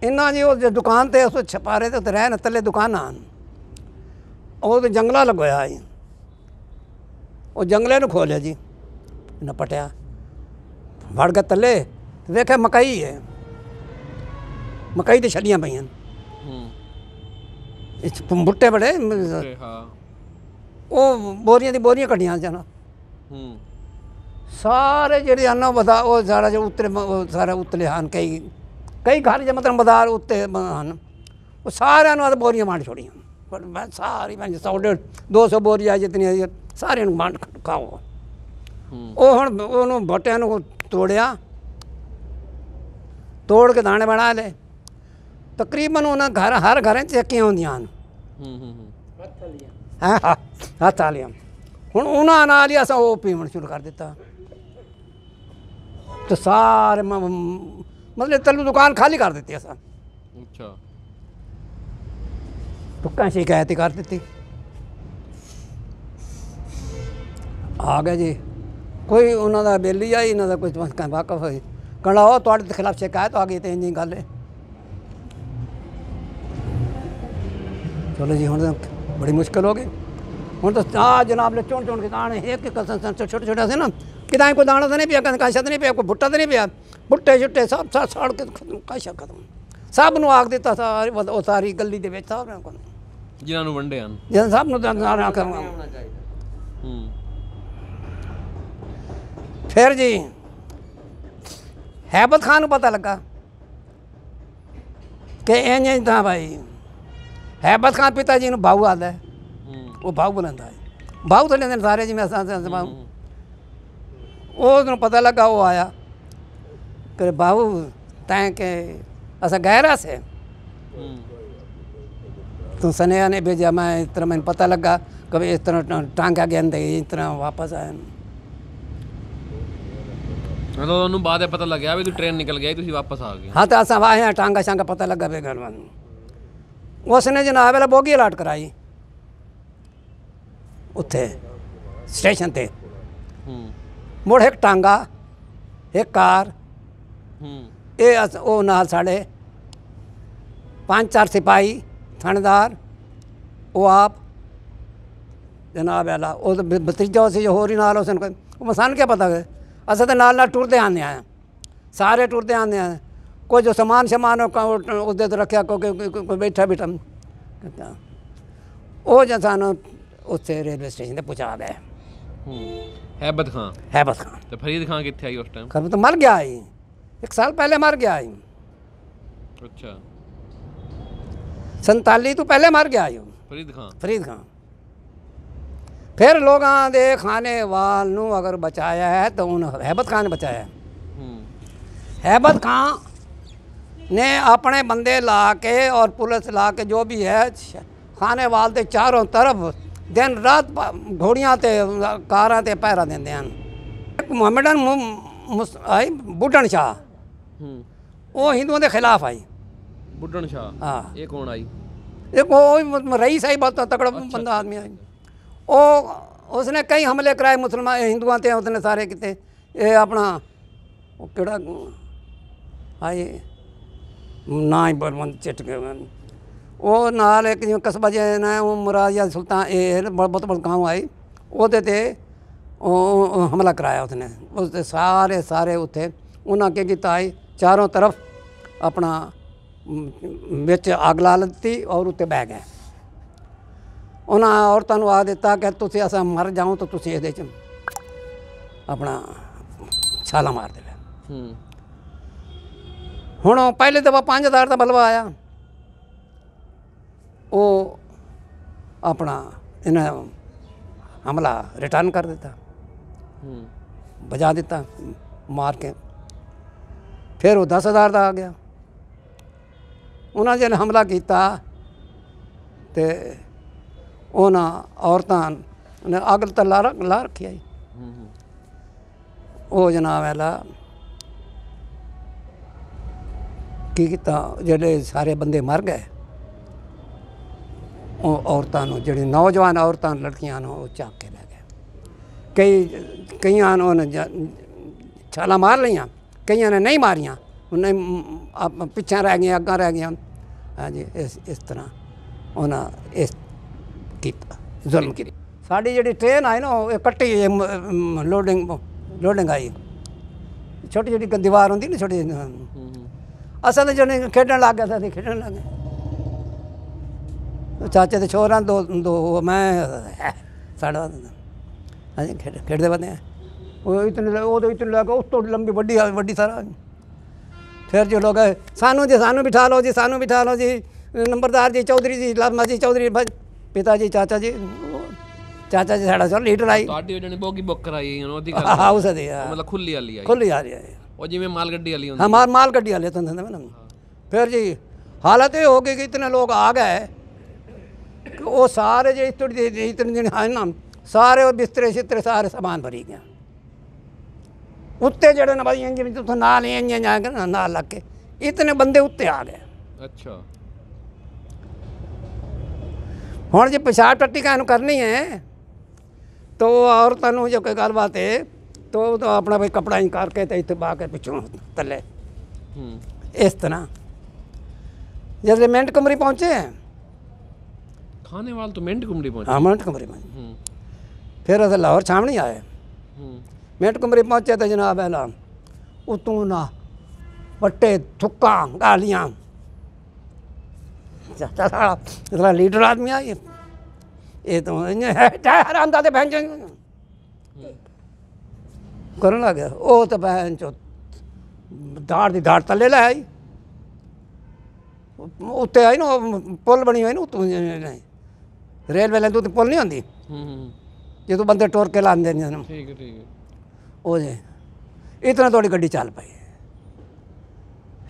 ਇਹਨਾਂ ਜੀ ਉਹ ਦੁਕਾਨ ਤੇ ਉਸ ਛਪਾਰੇ ਤੇ ਰਹਿਣ ਤਲੇ ਦੁਕਾਨਾਂ ਹਨ ਉਹ ਤੇ ਜੰਗਲਾ ਲਗੋਇਆ ਜੀ ਉਹ ਜੰਗਲੇ ਨੂੰ ਖੋਲਿਆ ਜੀ ਨਾ ਪਟਿਆ ਵੜ ਗਿਆ ਥੱਲੇ ਵੇਖਿਆ ਮਕਾਈ ਹੈ ਮਕਾਈ ਤੇ ਛੱਡੀਆਂ ਪਈਆਂ ਬੁੱਟੇ ਬੜੇ ਹਾਂ ਉਹ ਬੋਰੀਆਂ ਦੀ ਬੋਰੀਆਂ ਕੱਢੀਆਂ ਜਾਣਾ ਹੂੰ ਸਾਰੇ ਜਿਹੜੇ ਹਨ ਵਧਾ ਬਤਾ ਉਹ ਸਾਰਾ ਜੋ ਉੱਤਲੇ ਸਾਰਾ ਉਤਲੇ ਹਨ ਕਈ ਕਈ ਘਰ ਜਮਤਨ ਮਤਲਬ ਬਾਜ਼ਾਰ ਉੱਤੇ ਹਨ ਉਹ ਸਾਰਿਆਂ ਨੂੰ ਆ ਬੋਰੀਆਂ ਮਾਰ ਛੋੜੀਆਂ ਪਰ ਮੈਂ ਸਾਰੀ ਮੈਂ 100 200 ਬੋਰੀਆਂ ਜਿਤਨੀਆਂ ਸਾਰਿਆਂ ਨੂੰ ਮੰਡ ਖਾਓ ਉਹ ਹੁਣ ਉਹਨੂੰ ਬਟਿਆਂ ਨੂੰ ਤੋੜਿਆ ਤੋੜ ਕੇ ਦਾਣੇ ਬਣਾ ਲੈ ਤਕਰੀਬਨ ਉਹਨਾਂ ਘਰ ਹਰ ਘਰਾਂ 'ਚ ਚੱਕੀਆਂ ਹੁੰਦੀਆਂ ਹਨ ਹੂੰ ਹੂੰ ਹੱਥ ਵਾਲੀਆਂ ਹਾਂ ਹੱਥ ਵਾਲੀਆਂ ਹੁਣ ਉਹਨਾਂ ਨਾਲ ਹੀ ਅਸਾਂ ਉਹ ਪੀਵਣ ਸ਼ੁਰੂ ਕਰ ਦਿੱਤਾ ਤੇ ਸਾਰੇ ਮਤਲਬ ਤਲੂ ਦੁਕਾਨ ਖਾਲੀ ਕਰ ਦਿੱਤੀ ਅਸਾਂ ਅੱਛਾ ਟੁੱਕਾਂ ਸ਼ਿਕਾਇਤ ਕਰ ਦਿੱਤੀ ਆ ਗਿਆ ਜੀ ਕੋਈ ਉਹਨਾਂ ਦਾ ਬੇਲੀ ਆਈ ਇਹਨਾਂ ਦਾ ਕੋਈ ਵਾਕਫ ਹੋਈ ਕਹਿੰਦਾ ਉਹ ਤੁਹਾਡੇ ਖਿਲਾਫ ਸ਼ਿਕਾਇਤ ਆ ਗਈ ਤੇ ਇੰਨੀ ਗੱਲ ਹੈ ਚਲੋ ਜੀ ਹੁਣ ਤਾਂ ਬੜੀ ਮੁਸ਼ਕਲ ਹੋ ਗਈ ਹੁਣ ਤਾਂ ਆ ਜਨਾਬ ਲੈ ਚੋਣ ਚੋਣ ਕੇ ਦਾਣੇ ਇੱਕ ਇੱਕ ਸੰਸਨ ਛੋਟੇ ਛੋਟੇ ਸੇ ਨਾ ਕਿਦਾਂ ਕੋ ਦਾਣਾ ਤਾਂ ਨਹੀਂ ਪਿਆ ਕਾਸ਼ਾ ਤਾਂ ਨਹੀਂ ਪਿਆ ਕੋ ਭੁੱਟਾ ਤਾਂ ਨਹੀਂ ਪਿਆ ਭੁੱਟੇ ਛੁੱਟੇ ਸਭ ਸਾ ਸਾੜ ਕੇ ਕਾਸ਼ਾ ਖਤਮ ਸਭ ਨੂੰ ਆਖ ਦਿੱਤਾ ਸਾਰੇ ਉਹ ਸਾਰੀ ਗੱਲੀ ਦੇ ਵਿੱਚ ਸਭ ਨੂੰ ਜਿਨ੍ਹਾਂ ਨੂੰ ਵੰਡੇ ਹਨ ਜਿਨ੍ਹਾਂ ਸਭ ਨੂੰ ਤਾਂ ਸਾਰਾ ਕਰਨਾ ਹੂੰ ਫਿਰ ਜੀ ਹੈਬਤ ਖਾਨ ਨੂੰ ਪਤਾ ਲੱਗਾ ਕਿ ਇੰਜ ਇੰਜ ਤਾਂ ਭਾਈ है बस खान पिता जी बाहू आद है वो भाव बुला भाव तो लेंदे सारे जी मैं भाव उस पता लगा वो आया कर बाबू तें के असा गहरा से हम्म। तू सने ने भेजा मैं इस तरह मैं पता लगा कभी इस तरह टांग आ गया इस तरह वापस आए मतलब बाद पता लग गया तू ट्रेन निकल गया वापस आ गया हाँ तो असा वाहे टांगा शांगा पता लगा भी गलवानू ਉਸ ਨੇ ਜਨਾਬ ਵਾਲਾ ਬੋਗੀ ਅਲਰਟ ਕਰਾਈ ਉੱਥੇ ਸਟੇਸ਼ਨ ਤੇ ਹੂੰ ਮੋੜ ਇੱਕ ਟਾਂਗਾ ਇੱਕ ਕਾਰ ਹੂੰ ਇਹ ਉਹ ਨਾਲ ਸਾਡੇ ਪੰਜ ਚਾਰ ਸਿਪਾਈ ਥਣਦਾਰ ਉਹ ਆਪ ਜਨਾਬ ਵਾਲਾ ਉਹ ਬਤਰੀਜਾ ਸੀ ਹੋਰ ਹੀ ਨਾਲ ਉਸਨ ਕੋ ਮਸਾਨ ਕੇ ਪਤਾ ਅਸਾਂ ਤਾਂ ਨਾਲ ਨਾਲ ਟੁਰਦੇ ਆਂਦੇ ਆ ਸਾਰੇ ਟੁਰਦੇ ਆਂਦੇ ਆ कोई जो सामान समान उस दे तो कोई बैठा बैठा ਉਹ ਜਾਂ ਸਾਨੂੰ ਉੱਥੇ ਰੇਲਵੇ ਸਟੇਸ਼ਨ ਤੇ ਪਹੁੰਚਾ हैबत हैबत तो फरीद आई उस टाइम तो मर गया आई एक साल पहले मर गया आई अच्छा संताली तो पहले मर गया आई फरीद फरीद फिर लोग दे खाने वाल अगर बचाया है तो उन हैबत खान ने बचाया हम्म। हैबत खान ਨੇ ਆਪਣੇ ਬੰਦੇ ਲਾ ਕੇ ਔਰ ਪੁਲਿਸ ਲਾ ਕੇ ਜੋ ਵੀ ਹੈ ਖਾਨੇਵਾਲ ਦੇ ਚਾਰੋਂ ਤਰਫ ਦਿਨ ਰਾਤ ਘੋੜੀਆਂ ਤੇ ਕਾਰਾਂ ਤੇ ਪਹਿਰਾ ਦਿੰਦੇ ਹਨ ਇੱਕ ਮੁਹੰਮਦਨ ਬੁੱਢਣ ਸ਼ਾ ਉਹ ਹਿੰਦੂਆਂ ਦੇ ਖਿਲਾਫ ਆਈ ਬੁੱਢਣ ਸ਼ਾ ਹਾਂ ਇਹ ਕੌਣ ਆਈ ਇਹ ਕੋਈ ਰਈ ਸਾਈ ਬਹੁਤ ਤਕੜਾ ਬੰਦਾ ਆਦਮੀ ਆਈ ਉਹ ਉਸਨੇ ਕਈ ਹਮਲੇ ਕਰਾਏ ਮੁਸਲਮਾਨ ਹਿੰਦੂਆਂ ਤੇ ਉਸਨੇ ਸਾਰੇ ਕਿਤੇ ਇਹ ਆਪਣਾ ਉਹ ਕਿਹੜਾ ਆਏ ਨਾ ਹੀ ਬਲਵੰਤ ਚਟਕੇ ਉਹ ਨਾਲ ਇੱਕ ਜਿਵੇਂ ਕਸਬਾ ਜੇ ਨਾ ਉਹ ਮਰਾਜਾ ਸੁਲਤਾਨ ਇਹ ਬਹੁਤ ਬਹੁਤ ਗਾਉਂ ਆਈ ਉਹਦੇ ਤੇ ਉਹ ਹਮਲਾ ਕਰਾਇਆ ਉਸਨੇ ਉਸ ਤੇ ਸਾਰੇ ਸਾਰੇ ਉੱਥੇ ਉਹਨਾਂ ਕੀ ਕੀਤਾ ਹੈ ਚਾਰੋਂ ਤਰਫ ਆਪਣਾ ਵਿੱਚ ਅੱਗ ਲਾ ਦਿੱਤੀ ਔਰ ਉੱਤੇ ਬਹਿ ਗਏ ਉਹਨਾਂ ਔਰਤਾਂ ਨੂੰ ਆ ਦਿੱਤਾ ਕਿ ਤੁਸੀਂ ਅਸਾਂ ਮਰ ਜਾਓ ਤਾਂ ਤੁਸੀਂ ਇਹਦੇ ਚ ਆਪਣਾ ਛਾਲਾ ਮਾਰ ਦੇਵੇ ਹੂੰ ਹੁਣ ਪਹਿਲੇ दफ़ा 5000 ਦਾ ਬਲਵਾ ਆਇਆ ਉਹ ਆਪਣਾ ਇਹਨਾਂ ਹਮਲਾ ਰਿਟਰਨ ਕਰ ਦਿੱਤਾ ਹੂੰ ਵਜਾ ਦਿੱਤਾ ਮਾਰ ਕੇ ਫਿਰ ਉਹ 10000 ਦਾ ਆ ਗਿਆ ਉਹਨਾਂ ਜਿਹਨੇ ਹਮਲਾ ਕੀਤਾ ਤੇ ਉਹਨਾਂ ਔਰਤਾਂ ਨੇ ਅਗਲ ਤਲਾ ਲਾ ਰੱਖਿਆ ਹੂੰ ਉਹ ਜਨਾਬ ਐਲਾ ਕੀ ਕੀਤਾ ਜਿਹੜੇ ਸਾਰੇ ਬੰਦੇ ਮਰ ਗਏ ਉਹ ਔਰਤਾਂ ਨੂੰ ਜਿਹੜੇ ਨੌਜਵਾਨ ਔਰਤਾਂ ਲੜਕੀਆਂ ਨੂੰ ਉਹ ਚੱਕ ਕੇ ਲੈ ਗਏ ਕਈ ਕਈਆਂ ਨੂੰ ਛਾਲਾ ਮਾਰ ਲਈਆਂ ਕਈਆਂ ਨੇ ਨਹੀਂ ਮਾਰੀਆਂ ਉਹਨੇ ਪਿੱਛੇ ਰਹਿ ਗਏ ਅੱਗਾ ਰਹਿ ਗਏ ਹਾਂਜੀ ਇਸ ਇਸ ਤਰ੍ਹਾਂ ਉਹਨਾਂ ਇਸ ਕੀਤਾ ਜ਼ੁਲਮ ਕੀਤਾ ਸਾਡੀ ਜਿਹੜੀ ਟ੍ਰੇਨ ਆਈ ਨਾ ਉਹ ਕੱਟੀ ਲੋਡਿੰਗ ਲੋਡਿੰਗ ਆਈ ਛੋਟੀ ਛੋਟੀ ਦੀਵਾਰ ਹੁੰਦੀ ਨਾ ਛੋਟੀ ਅਸਾਂ ਤਾਂ ਜਣੇ ਖੇਡਣ ਲੱਗ ਗਏ ਤਾਂ ਖੇਡਣ ਲੱਗ ਗਏ ਚਾਚੇ ਤੇ ਛੋਰਾਂ ਦੋ ਦੋ ਮੈਂ ਸਾਡਾ ਅਸੀਂ ਖੇਡਦੇ ਬੰਦੇ ਆ ਉਹ ਇਤਨੇ ਉਹ ਤੋਂ ਇਤਨੇ ਲੱਗ ਉਸ ਤੋਂ ਲੰਬੀ ਵੱਡੀ ਵੱਡੀ ਸਾਰਾ ਫਿਰ ਜੋ ਲੋਕ ਸਾਨੂੰ ਜੀ ਸਾਨੂੰ ਬਿਠਾ ਲਓ ਜੀ ਸਾਨੂੰ ਬਿਠਾ ਲਓ ਜੀ ਨੰਬਰਦਾਰ ਜੀ ਚੌਧਰੀ ਜੀ ਲਾਮਾ ਜੀ ਚੌਧਰੀ ਪਿਤਾ ਜੀ ਚਾਚਾ ਜੀ ਚਾਚਾ ਜੀ ਸਾਡਾ ਸਰ ਲੀਡਰ ਆਈ ਤੁਹਾਡੀ ਜਣੀ ਬੋਗੀ ਬੁੱਕ ਕਰਾਈ ਉਹਦੀ ਗੱਲ ਆਹ ਉਸਦੇ ਮਤਲਬ ਖੁੱਲੀ ਆਲੀ ਆਈ ਖੁੱਲੀ ਆ ਰਹੀ ਆ ਉਹ ਜਿਵੇਂ ਮਾਲ ਗੱਡੀ ਵਾਲੀ ਹੁੰਦੀ ਹਾਂ ਮਾਲ ਮਾਲ ਗੱਡੀ ਵਾਲੇ ਧੰਦੇ ਦੇ ਮੈਡਮ ਫਿਰ ਜੀ ਹਾਲਤ ਇਹ ਹੋ ਗਈ ਕਿ ਇਤਨੇ ਲੋਕ कि वो सारे जो इतने इतने दिन हैं ना सारे बिस्तरे शिस्तरे सारे सामान भरी गया उत्ते जड़े ना भाई इंजन तो नाल इंजे जाएंगे ना नाल लग के इतने बंदे उत्ते आ गए अच्छा हम जो पेशाब टट्टी का करनी है तो औरतों जो कोई गलबात है ਤੋ ਉਹ ਤਾਂ ਆਪਣਾ ਕੋਈ ਕਪੜਾ ਇਨਕਾਰ ਕਰਕੇ ਤੇ ਇੱਥੇ ਬਾ ਕੇ ਪਿੱਛੋਂ ਥੱਲੇ ਹੂੰ ਇਸ ਤਰ੍ਹਾਂ ਜਦੋਂ ਮੈਂਟ ਕਮਰੇ ਪਹੁੰਚੇ ਖਾਣੇ ਵਾਲ ਤੋਂ ਮੈਂਟ ਕਮਰੇ ਪਹੁੰਚੇ ਹਾਂ ਮੈਂਟ ਕਮਰੇ ਪਹੁੰਚੇ ਹੂੰ ਫਿਰ ਅਸਾਂ ਲਾਹੌਰ ਛਾਵਣੀ ਆਏ ਹੂੰ ਮੈਂਟ ਕਮਰੇ ਪਹੁੰਚੇ ਤਾਂ ਜਨਾਬ ਐਲਾ ਉਤੋਂ ਨਾ ਪੱਟੇ ਥੁੱਕਾ ਗਾਲੀਆਂ ਜੱਟਾ ਸਾਹਿਬ ਇਤਨਾ ਲੀਡਰ ਆਦਮੀ ਆ ਇਹ ਤਾਂ ਇਹ ਹੈ ਚਾਹ ਦਾ ਤੇ ਭੈਣ ਜੀ ਕਰਨ ਲੱਗ ਗਿਆ ਉਹ ਤਾਂ ਭੈਣ ਚੋ ਦਾੜ ਦੀ ਦਾੜ ਤਾਂ ਲੈ ਆਈ ਉੱਤੇ ਆਈ ਨਾ ਪੁਲ ਬਣੀ ਹੋਈ ਨਾ ਉੱਤੋਂ ਰੇਲਵੇ ਲੈਂਦੇ ਉੱਤੇ ਪੁਲ ਨਹੀਂ ਹੁੰਦੀ ਹੂੰ ਜਦੋਂ ਬੰਦੇ ਟੋਰ ਕੇ ਲਾਉਂਦੇ ਨੇ ਸਾਨੂੰ ਠੀਕ ਠੀਕ ਉਹ ਜੇ ਇਤਨਾ ਤੁਹਾਡੀ ਗੱਡੀ ਚੱਲ ਪਈ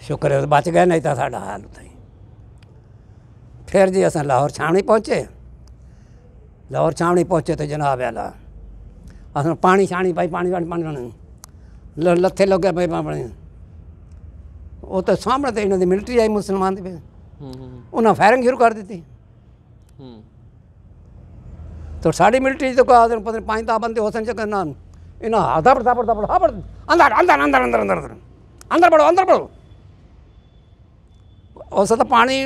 ਸ਼ੁਕਰ ਹੈ ਬਚ ਗਿਆ ਨਹੀਂ ਤਾਂ ਸਾਡਾ ਹਾਲ ਉੱਥੇ ਫਿਰ ਜੀ ਅਸਾਂ ਲਾਹੌਰ ਛਾਵਣੀ ਪਹੁੰਚੇ ਲਾਹੌਰ ਛਾਵਣੀ ਪਹੁੰਚੇ ਤੇ ਜਨਾਬ ਆਲਾ असां पाणी छाणी भई पाणी वाणी ਲੱਥੇ ल लथे ਪਏ पई ਉਹ ਤਾਂ ਸਾਹਮਣੇ ਤੇ ਇਹਨਾਂ ਦੀ ਮਿਲਟਰੀ ਆਈ ਮੁਸਲਮਾਨ ਦੇ ਉਹਨਾਂ ਫਾਇਰਿੰਗ ਸ਼ੁਰੂ ਕਰ ਦਿੱਤੀ ਤਾਂ ਸਾਡੀ ਮਿਲਟਰੀ ਤੋਂ ਕਹਾ ਦਿਨ ਪਤਨ ਪੰਜ ਤਾਂ ਬੰਦੇ ਹੋਸਨ ਚੱਕਰ ਨਾਲ ਇਹਨਾਂ ਹਾਦਾ ਪਰਦਾ ਪਰਦਾ ਪਰਦਾ ਪਰਦਾ ਅੰਦਰ ਅੰਦਰ ਅੰਦਰ ਅੰਦਰ ਅੰਦਰ ਅੰਦਰ ਬੜੋ ਅੰਦਰ ਬੜੋ ਉਸ ਤਾਂ ਪਾਣੀ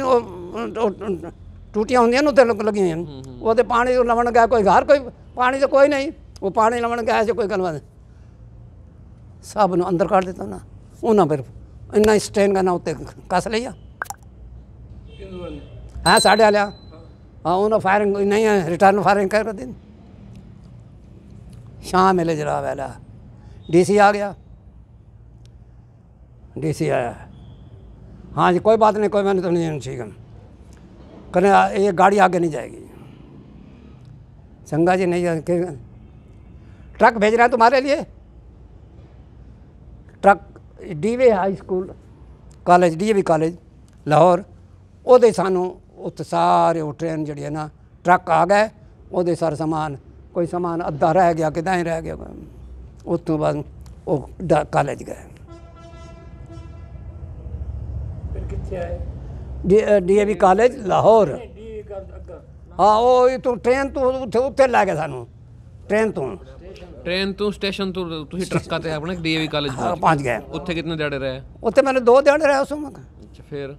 ਟੂਟੀਆਂ ਹੁੰਦੀਆਂ ਨੇ ਉੱਤੇ ਲੱਗੀਆਂ ਹੋਈਆਂ ਉਹਦੇ ਪਾਣੀ ਨੂੰ ਲਵਣ ਗਿਆ ਕੋਈ ਘਰ ਕੋਈ ਪਾਣੀ ਤਾਂ ਕੋਈ ਨਹੀਂ वो पानी लवन गया जो कोई गलत सब अंदर कट दिता ना उन्हें फिर इन्ना स्टेन करना उत्ते कस लिया है हाँ, साढ़े आया हाँ उन्हें फायरिंग नहीं है रिटर्न फायरिंग कर दिन शाम मिले जरा वे डीसी आ गया डीसी आया हाँ जी कोई बात नहीं कोई मैंने तो नहीं ठीक है कहीं ये गाड़ी आगे नहीं जाएगी चंगा जी नहीं ट्रक भेज रहे हैं तुम्हारे लिए ट्रक DAV high school college DAV college Lahore ਉਹਦੇ ਸਾਨੂੰ ਉੱਥੇ ਸਾਰੇ ਉਹ ਟ੍ਰੇਨ ਜਿਹੜੀ ਹੈ ਨਾ ਟਰੱਕ ਆ ਗਏ ਉਹਦੇ ਸਾਰ ਸਮਾਨ ਕੋਈ ਸਮਾਨ ਅੱਧਾ ਰਹਿ ਗਿਆ ਕਿਦਾਂ ਹੀ ਰਹਿ ਗਿਆ ਉਸ ਤੋਂ ਬਾਅਦ ਉਹ ਕਾਲਜ ਗਏ ਫਿਰ ਕਿੱਥੇ ਆਏ ਡੀਏਵੀ ਕਾਲਜ ਲਾਹੌਰ ਹਾਂ ਉਹ ਤੂੰ ਟ੍ਰੇਨ ਤੋਂ ਉੱਥੇ ਉੱਥੇ ਲੈ ਗਿਆ ਸਾਨੂੰ ਟ੍ਰੇਨ ਤੋਂ ਟ੍ਰੇਨ ਤੋਂ ਸਟੇਸ਼ਨ ਤੋਂ ਤੁਸੀਂ (laughs) ਟਰੱਕਾਂ ਤੇ ਆਪਣੇ ਡੀਏਵੀ ਕਾਲਜ ਪਹੁੰਚ ਗਏ ਉੱਥੇ ਕਿੰਨੇ ਦਿਹਾੜੇ ਰਹੇ ਉੱਥੇ ਮੈਨੂੰ ਦੋ ਦਿਨ ਰਹਿ ਉਸ ਅੱਛਾ ਫਿਰ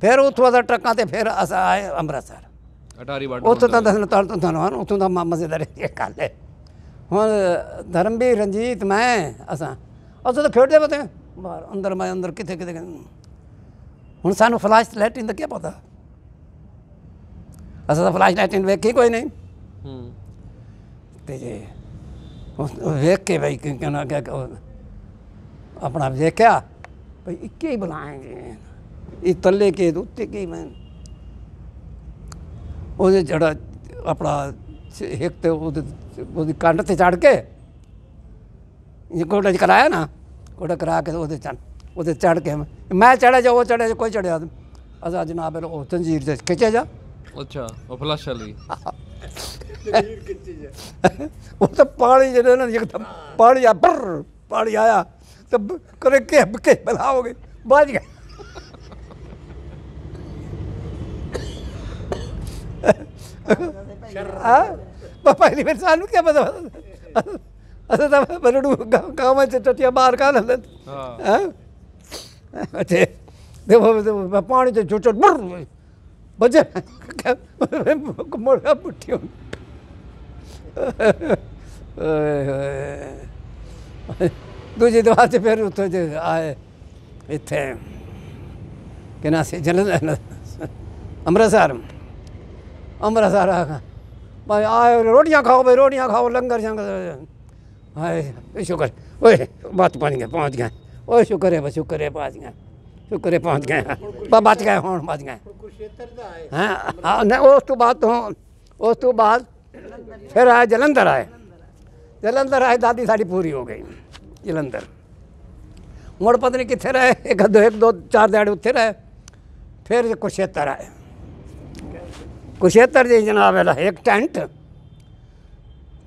ਫਿਰ ਉੱਥੋਂ ਦਾ ਟਰੱਕਾਂ ਤੇ ਫਿਰ ਅਸਾਂ ਆਏ ਅੰਮ੍ਰਿਤਸਰ ਅਟਾਰੀ ਬਾਟ ਉੱਥੋਂ ਤਾਂ ਤਾਲ ਤਾਂ ਤੁਹਾਨੂੰ ਉੱਥੋਂ ਦਾ ਮਾਮਾ ਜ਼ਿਲ੍ਹਾ ਇਹ ਕਾਲ ਹੈ ਹੁਣ ਧਰਮਵੀਰ ਰਣਜੀਤ ਮੈਂ ਅਸਾਂ ਅਸਾਂ ਤਾਂ ਖੇਡਦੇ ਬਤੇ ਬਾਹਰ ਅੰਦਰ ਮੈਂ ਅੰਦਰ ਕਿੱਥੇ ਕਿੱਥੇ ਹੁਣ ਸਾਨੂੰ ਫਲੈਸ਼ ਲਾਈਟਿੰਗ ਦਾ ਕੀ ਪਤਾ ਅਸਾਂ ਤਾਂ ਫਲੈਸ਼ ਲਾਈਟਿੰਗ ਵੇਖੀ ਕੋਈ ਨਹੀਂ ਹੂੰ ਤੇ ਜੇ ਵੇਖ ਕੇ ਬਈ ਕਿੰਨਾ ਕਿ ਆਪਣਾ ਵੇਖਿਆ ਬਈ ਇੱਕੇ ਹੀ ਬੁਲਾਏਗੇ ਇਹ ਤੱਲੇ ਕੇ ਉੱਤੇ ਕੀ ਮੈਂ ਉਹਦੇ ਜੜਾ ਆਪਣਾ ਇੱਕ ਤੇ ਉਹਦੇ ਉਹਦੀ ਕੰਡ ਤੇ ਚੜ ਕੇ ਇਹ ਕੋਟਾ ਕਰਾਇਆ ਨਾ ਕੋਟਾ ਕਰਾ ਕੇ ਉਹਦੇ ਚੜ ਉਹਦੇ ਚੜ ਕੇ ਮੈਂ ਚੜਾ ਜਾ ਉਹ ਚੜਿਆ ਕੋਈ ਚੜਿਆ ਅਜ਼ਾ ਜਨਾਬ ਉਹ ਤੰਜੀਰ ਦੇ ਖਿੱਚਿਆ ਜਾ ਅੱਛਾ ਉਹ ਫਲਸ਼ ਲਈ (laughs) ਉਹ ਤਾਂ ਪਾਣੀ ਜਿਹੜਾ ਨਾ ਇੱਕਦਮ ਪਾਣੀ ਆ ਬਰ ਪਾਣੀ ਆਇਆ ਤੇ ਕਰੇ ਕੇ ਬਕੇ ਬਲਾ ਹੋ ਬਾਜ ਗਏ ਆ ਪਾਪਾ ਨੇ ਫਿਰ ਸਾਨੂੰ ਕੀ ਪਤਾ ਅਸਾ ਤਾਂ ਬਰੜੂ ਗਾਵਾਂ ਚ ਟਟੀਆਂ ਬਾਹਰ ਕਾ ਲੈਂਦੇ ਹਾਂ ਅੱਛੇ ਦੇਖੋ ਪਾਣੀ ਤੇ ਚੁੱਟ ਚੁੱਟ ਬਰ ਬਜੇ ਮੋੜਾ ਬੁੱਟੀ ਓਏ ਹੋਏ ਦੂਜੇ ਦਵਾ ਤੇ ਫਿਰ ਉੱਥੇ ਜੇ ਆਏ ਇੱਥੇ ਕਿਨਾਂ ਸੇ ਜਲੰਧਰ ਅੰਮ੍ਰਿਤਸਰ ਅੰਮ੍ਰਿਤਸਰ ਆ ਭਾਈ ਆਏ ਰੋਟੀਆਂ ਖਾਓ ਬਈ ਰੋਟੀਆਂ ਖਾਓ ਲੰਗਰ ਜੰਗਰ ਹਾਏ ਸ਼ੁਕਰ ਓਏ ਬਾਤ ਪਾਣੀ ਗਏ ਪਹੁੰਚ ਗਏ ਓਏ ਸ਼ੁਕਰ ਹੈ ਬਸ ਸ਼ੁਕਰ ਹੈ ਪਹੁੰਚ ਗਏ ਸ਼ੁਕਰ ਹੈ ਪਹੁੰਚ ਗਏ ਬਾ ਬਚ ਗਏ ਹੁਣ ਬਾਤ ਗਏ ਹਾਂ ਹਾਂ ਉਸ ਤੋਂ ਬਾਅਦ ਤੋਂ ਉਸ ਤੋਂ ਬਾਅਦ ਫਿਰ ਆਇਆ ਜਲੰਧਰ ਆਏ ਜਲੰਧਰ ਆਏ ਦਾਦੀ ਸਾਡੀ ਪੂਰੀ ਹੋ ਗਈ ਜਲੰਧਰ ਮੁੜ ਪਤਨੀ ਨਹੀਂ ਕਿੱਥੇ ਰਹੇ ਇੱਕ ਦੋ ਇੱਕ ਦੋ ਚਾਰ ਦਿਹਾੜੇ ਉੱਥੇ ਰਹੇ ਫਿਰ ਕੁਸ਼ੇਤਰ ਆਏ ਕੁਸ਼ੇਤਰ ਜੀ ਜਨਾਬ ਹੈ ਇੱਕ ਟੈਂਟ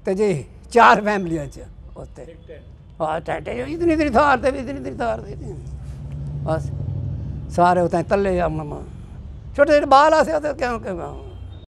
ਤੇ ਜੀ ਚਾਰ ਫੈਮਲੀਆਂ ਚ ਉੱਤੇ ਆ ਟੈਂਟ ਇਤਨੀ ਇਤਨੀ ਥਾਰ ਤੇ ਇਤਨੀ ਇਤਨੀ ਥਾਰ ਤੇ ਬਸ ਸਾਰੇ ਉਤਾਂ ਤੱਲੇ ਆ ਮਮਾ ਛੋਟੇ ਜਿਹੇ ਬਾਲ ਆਸੇ ਉਹ ਕਿਉਂ ਕਿਉਂ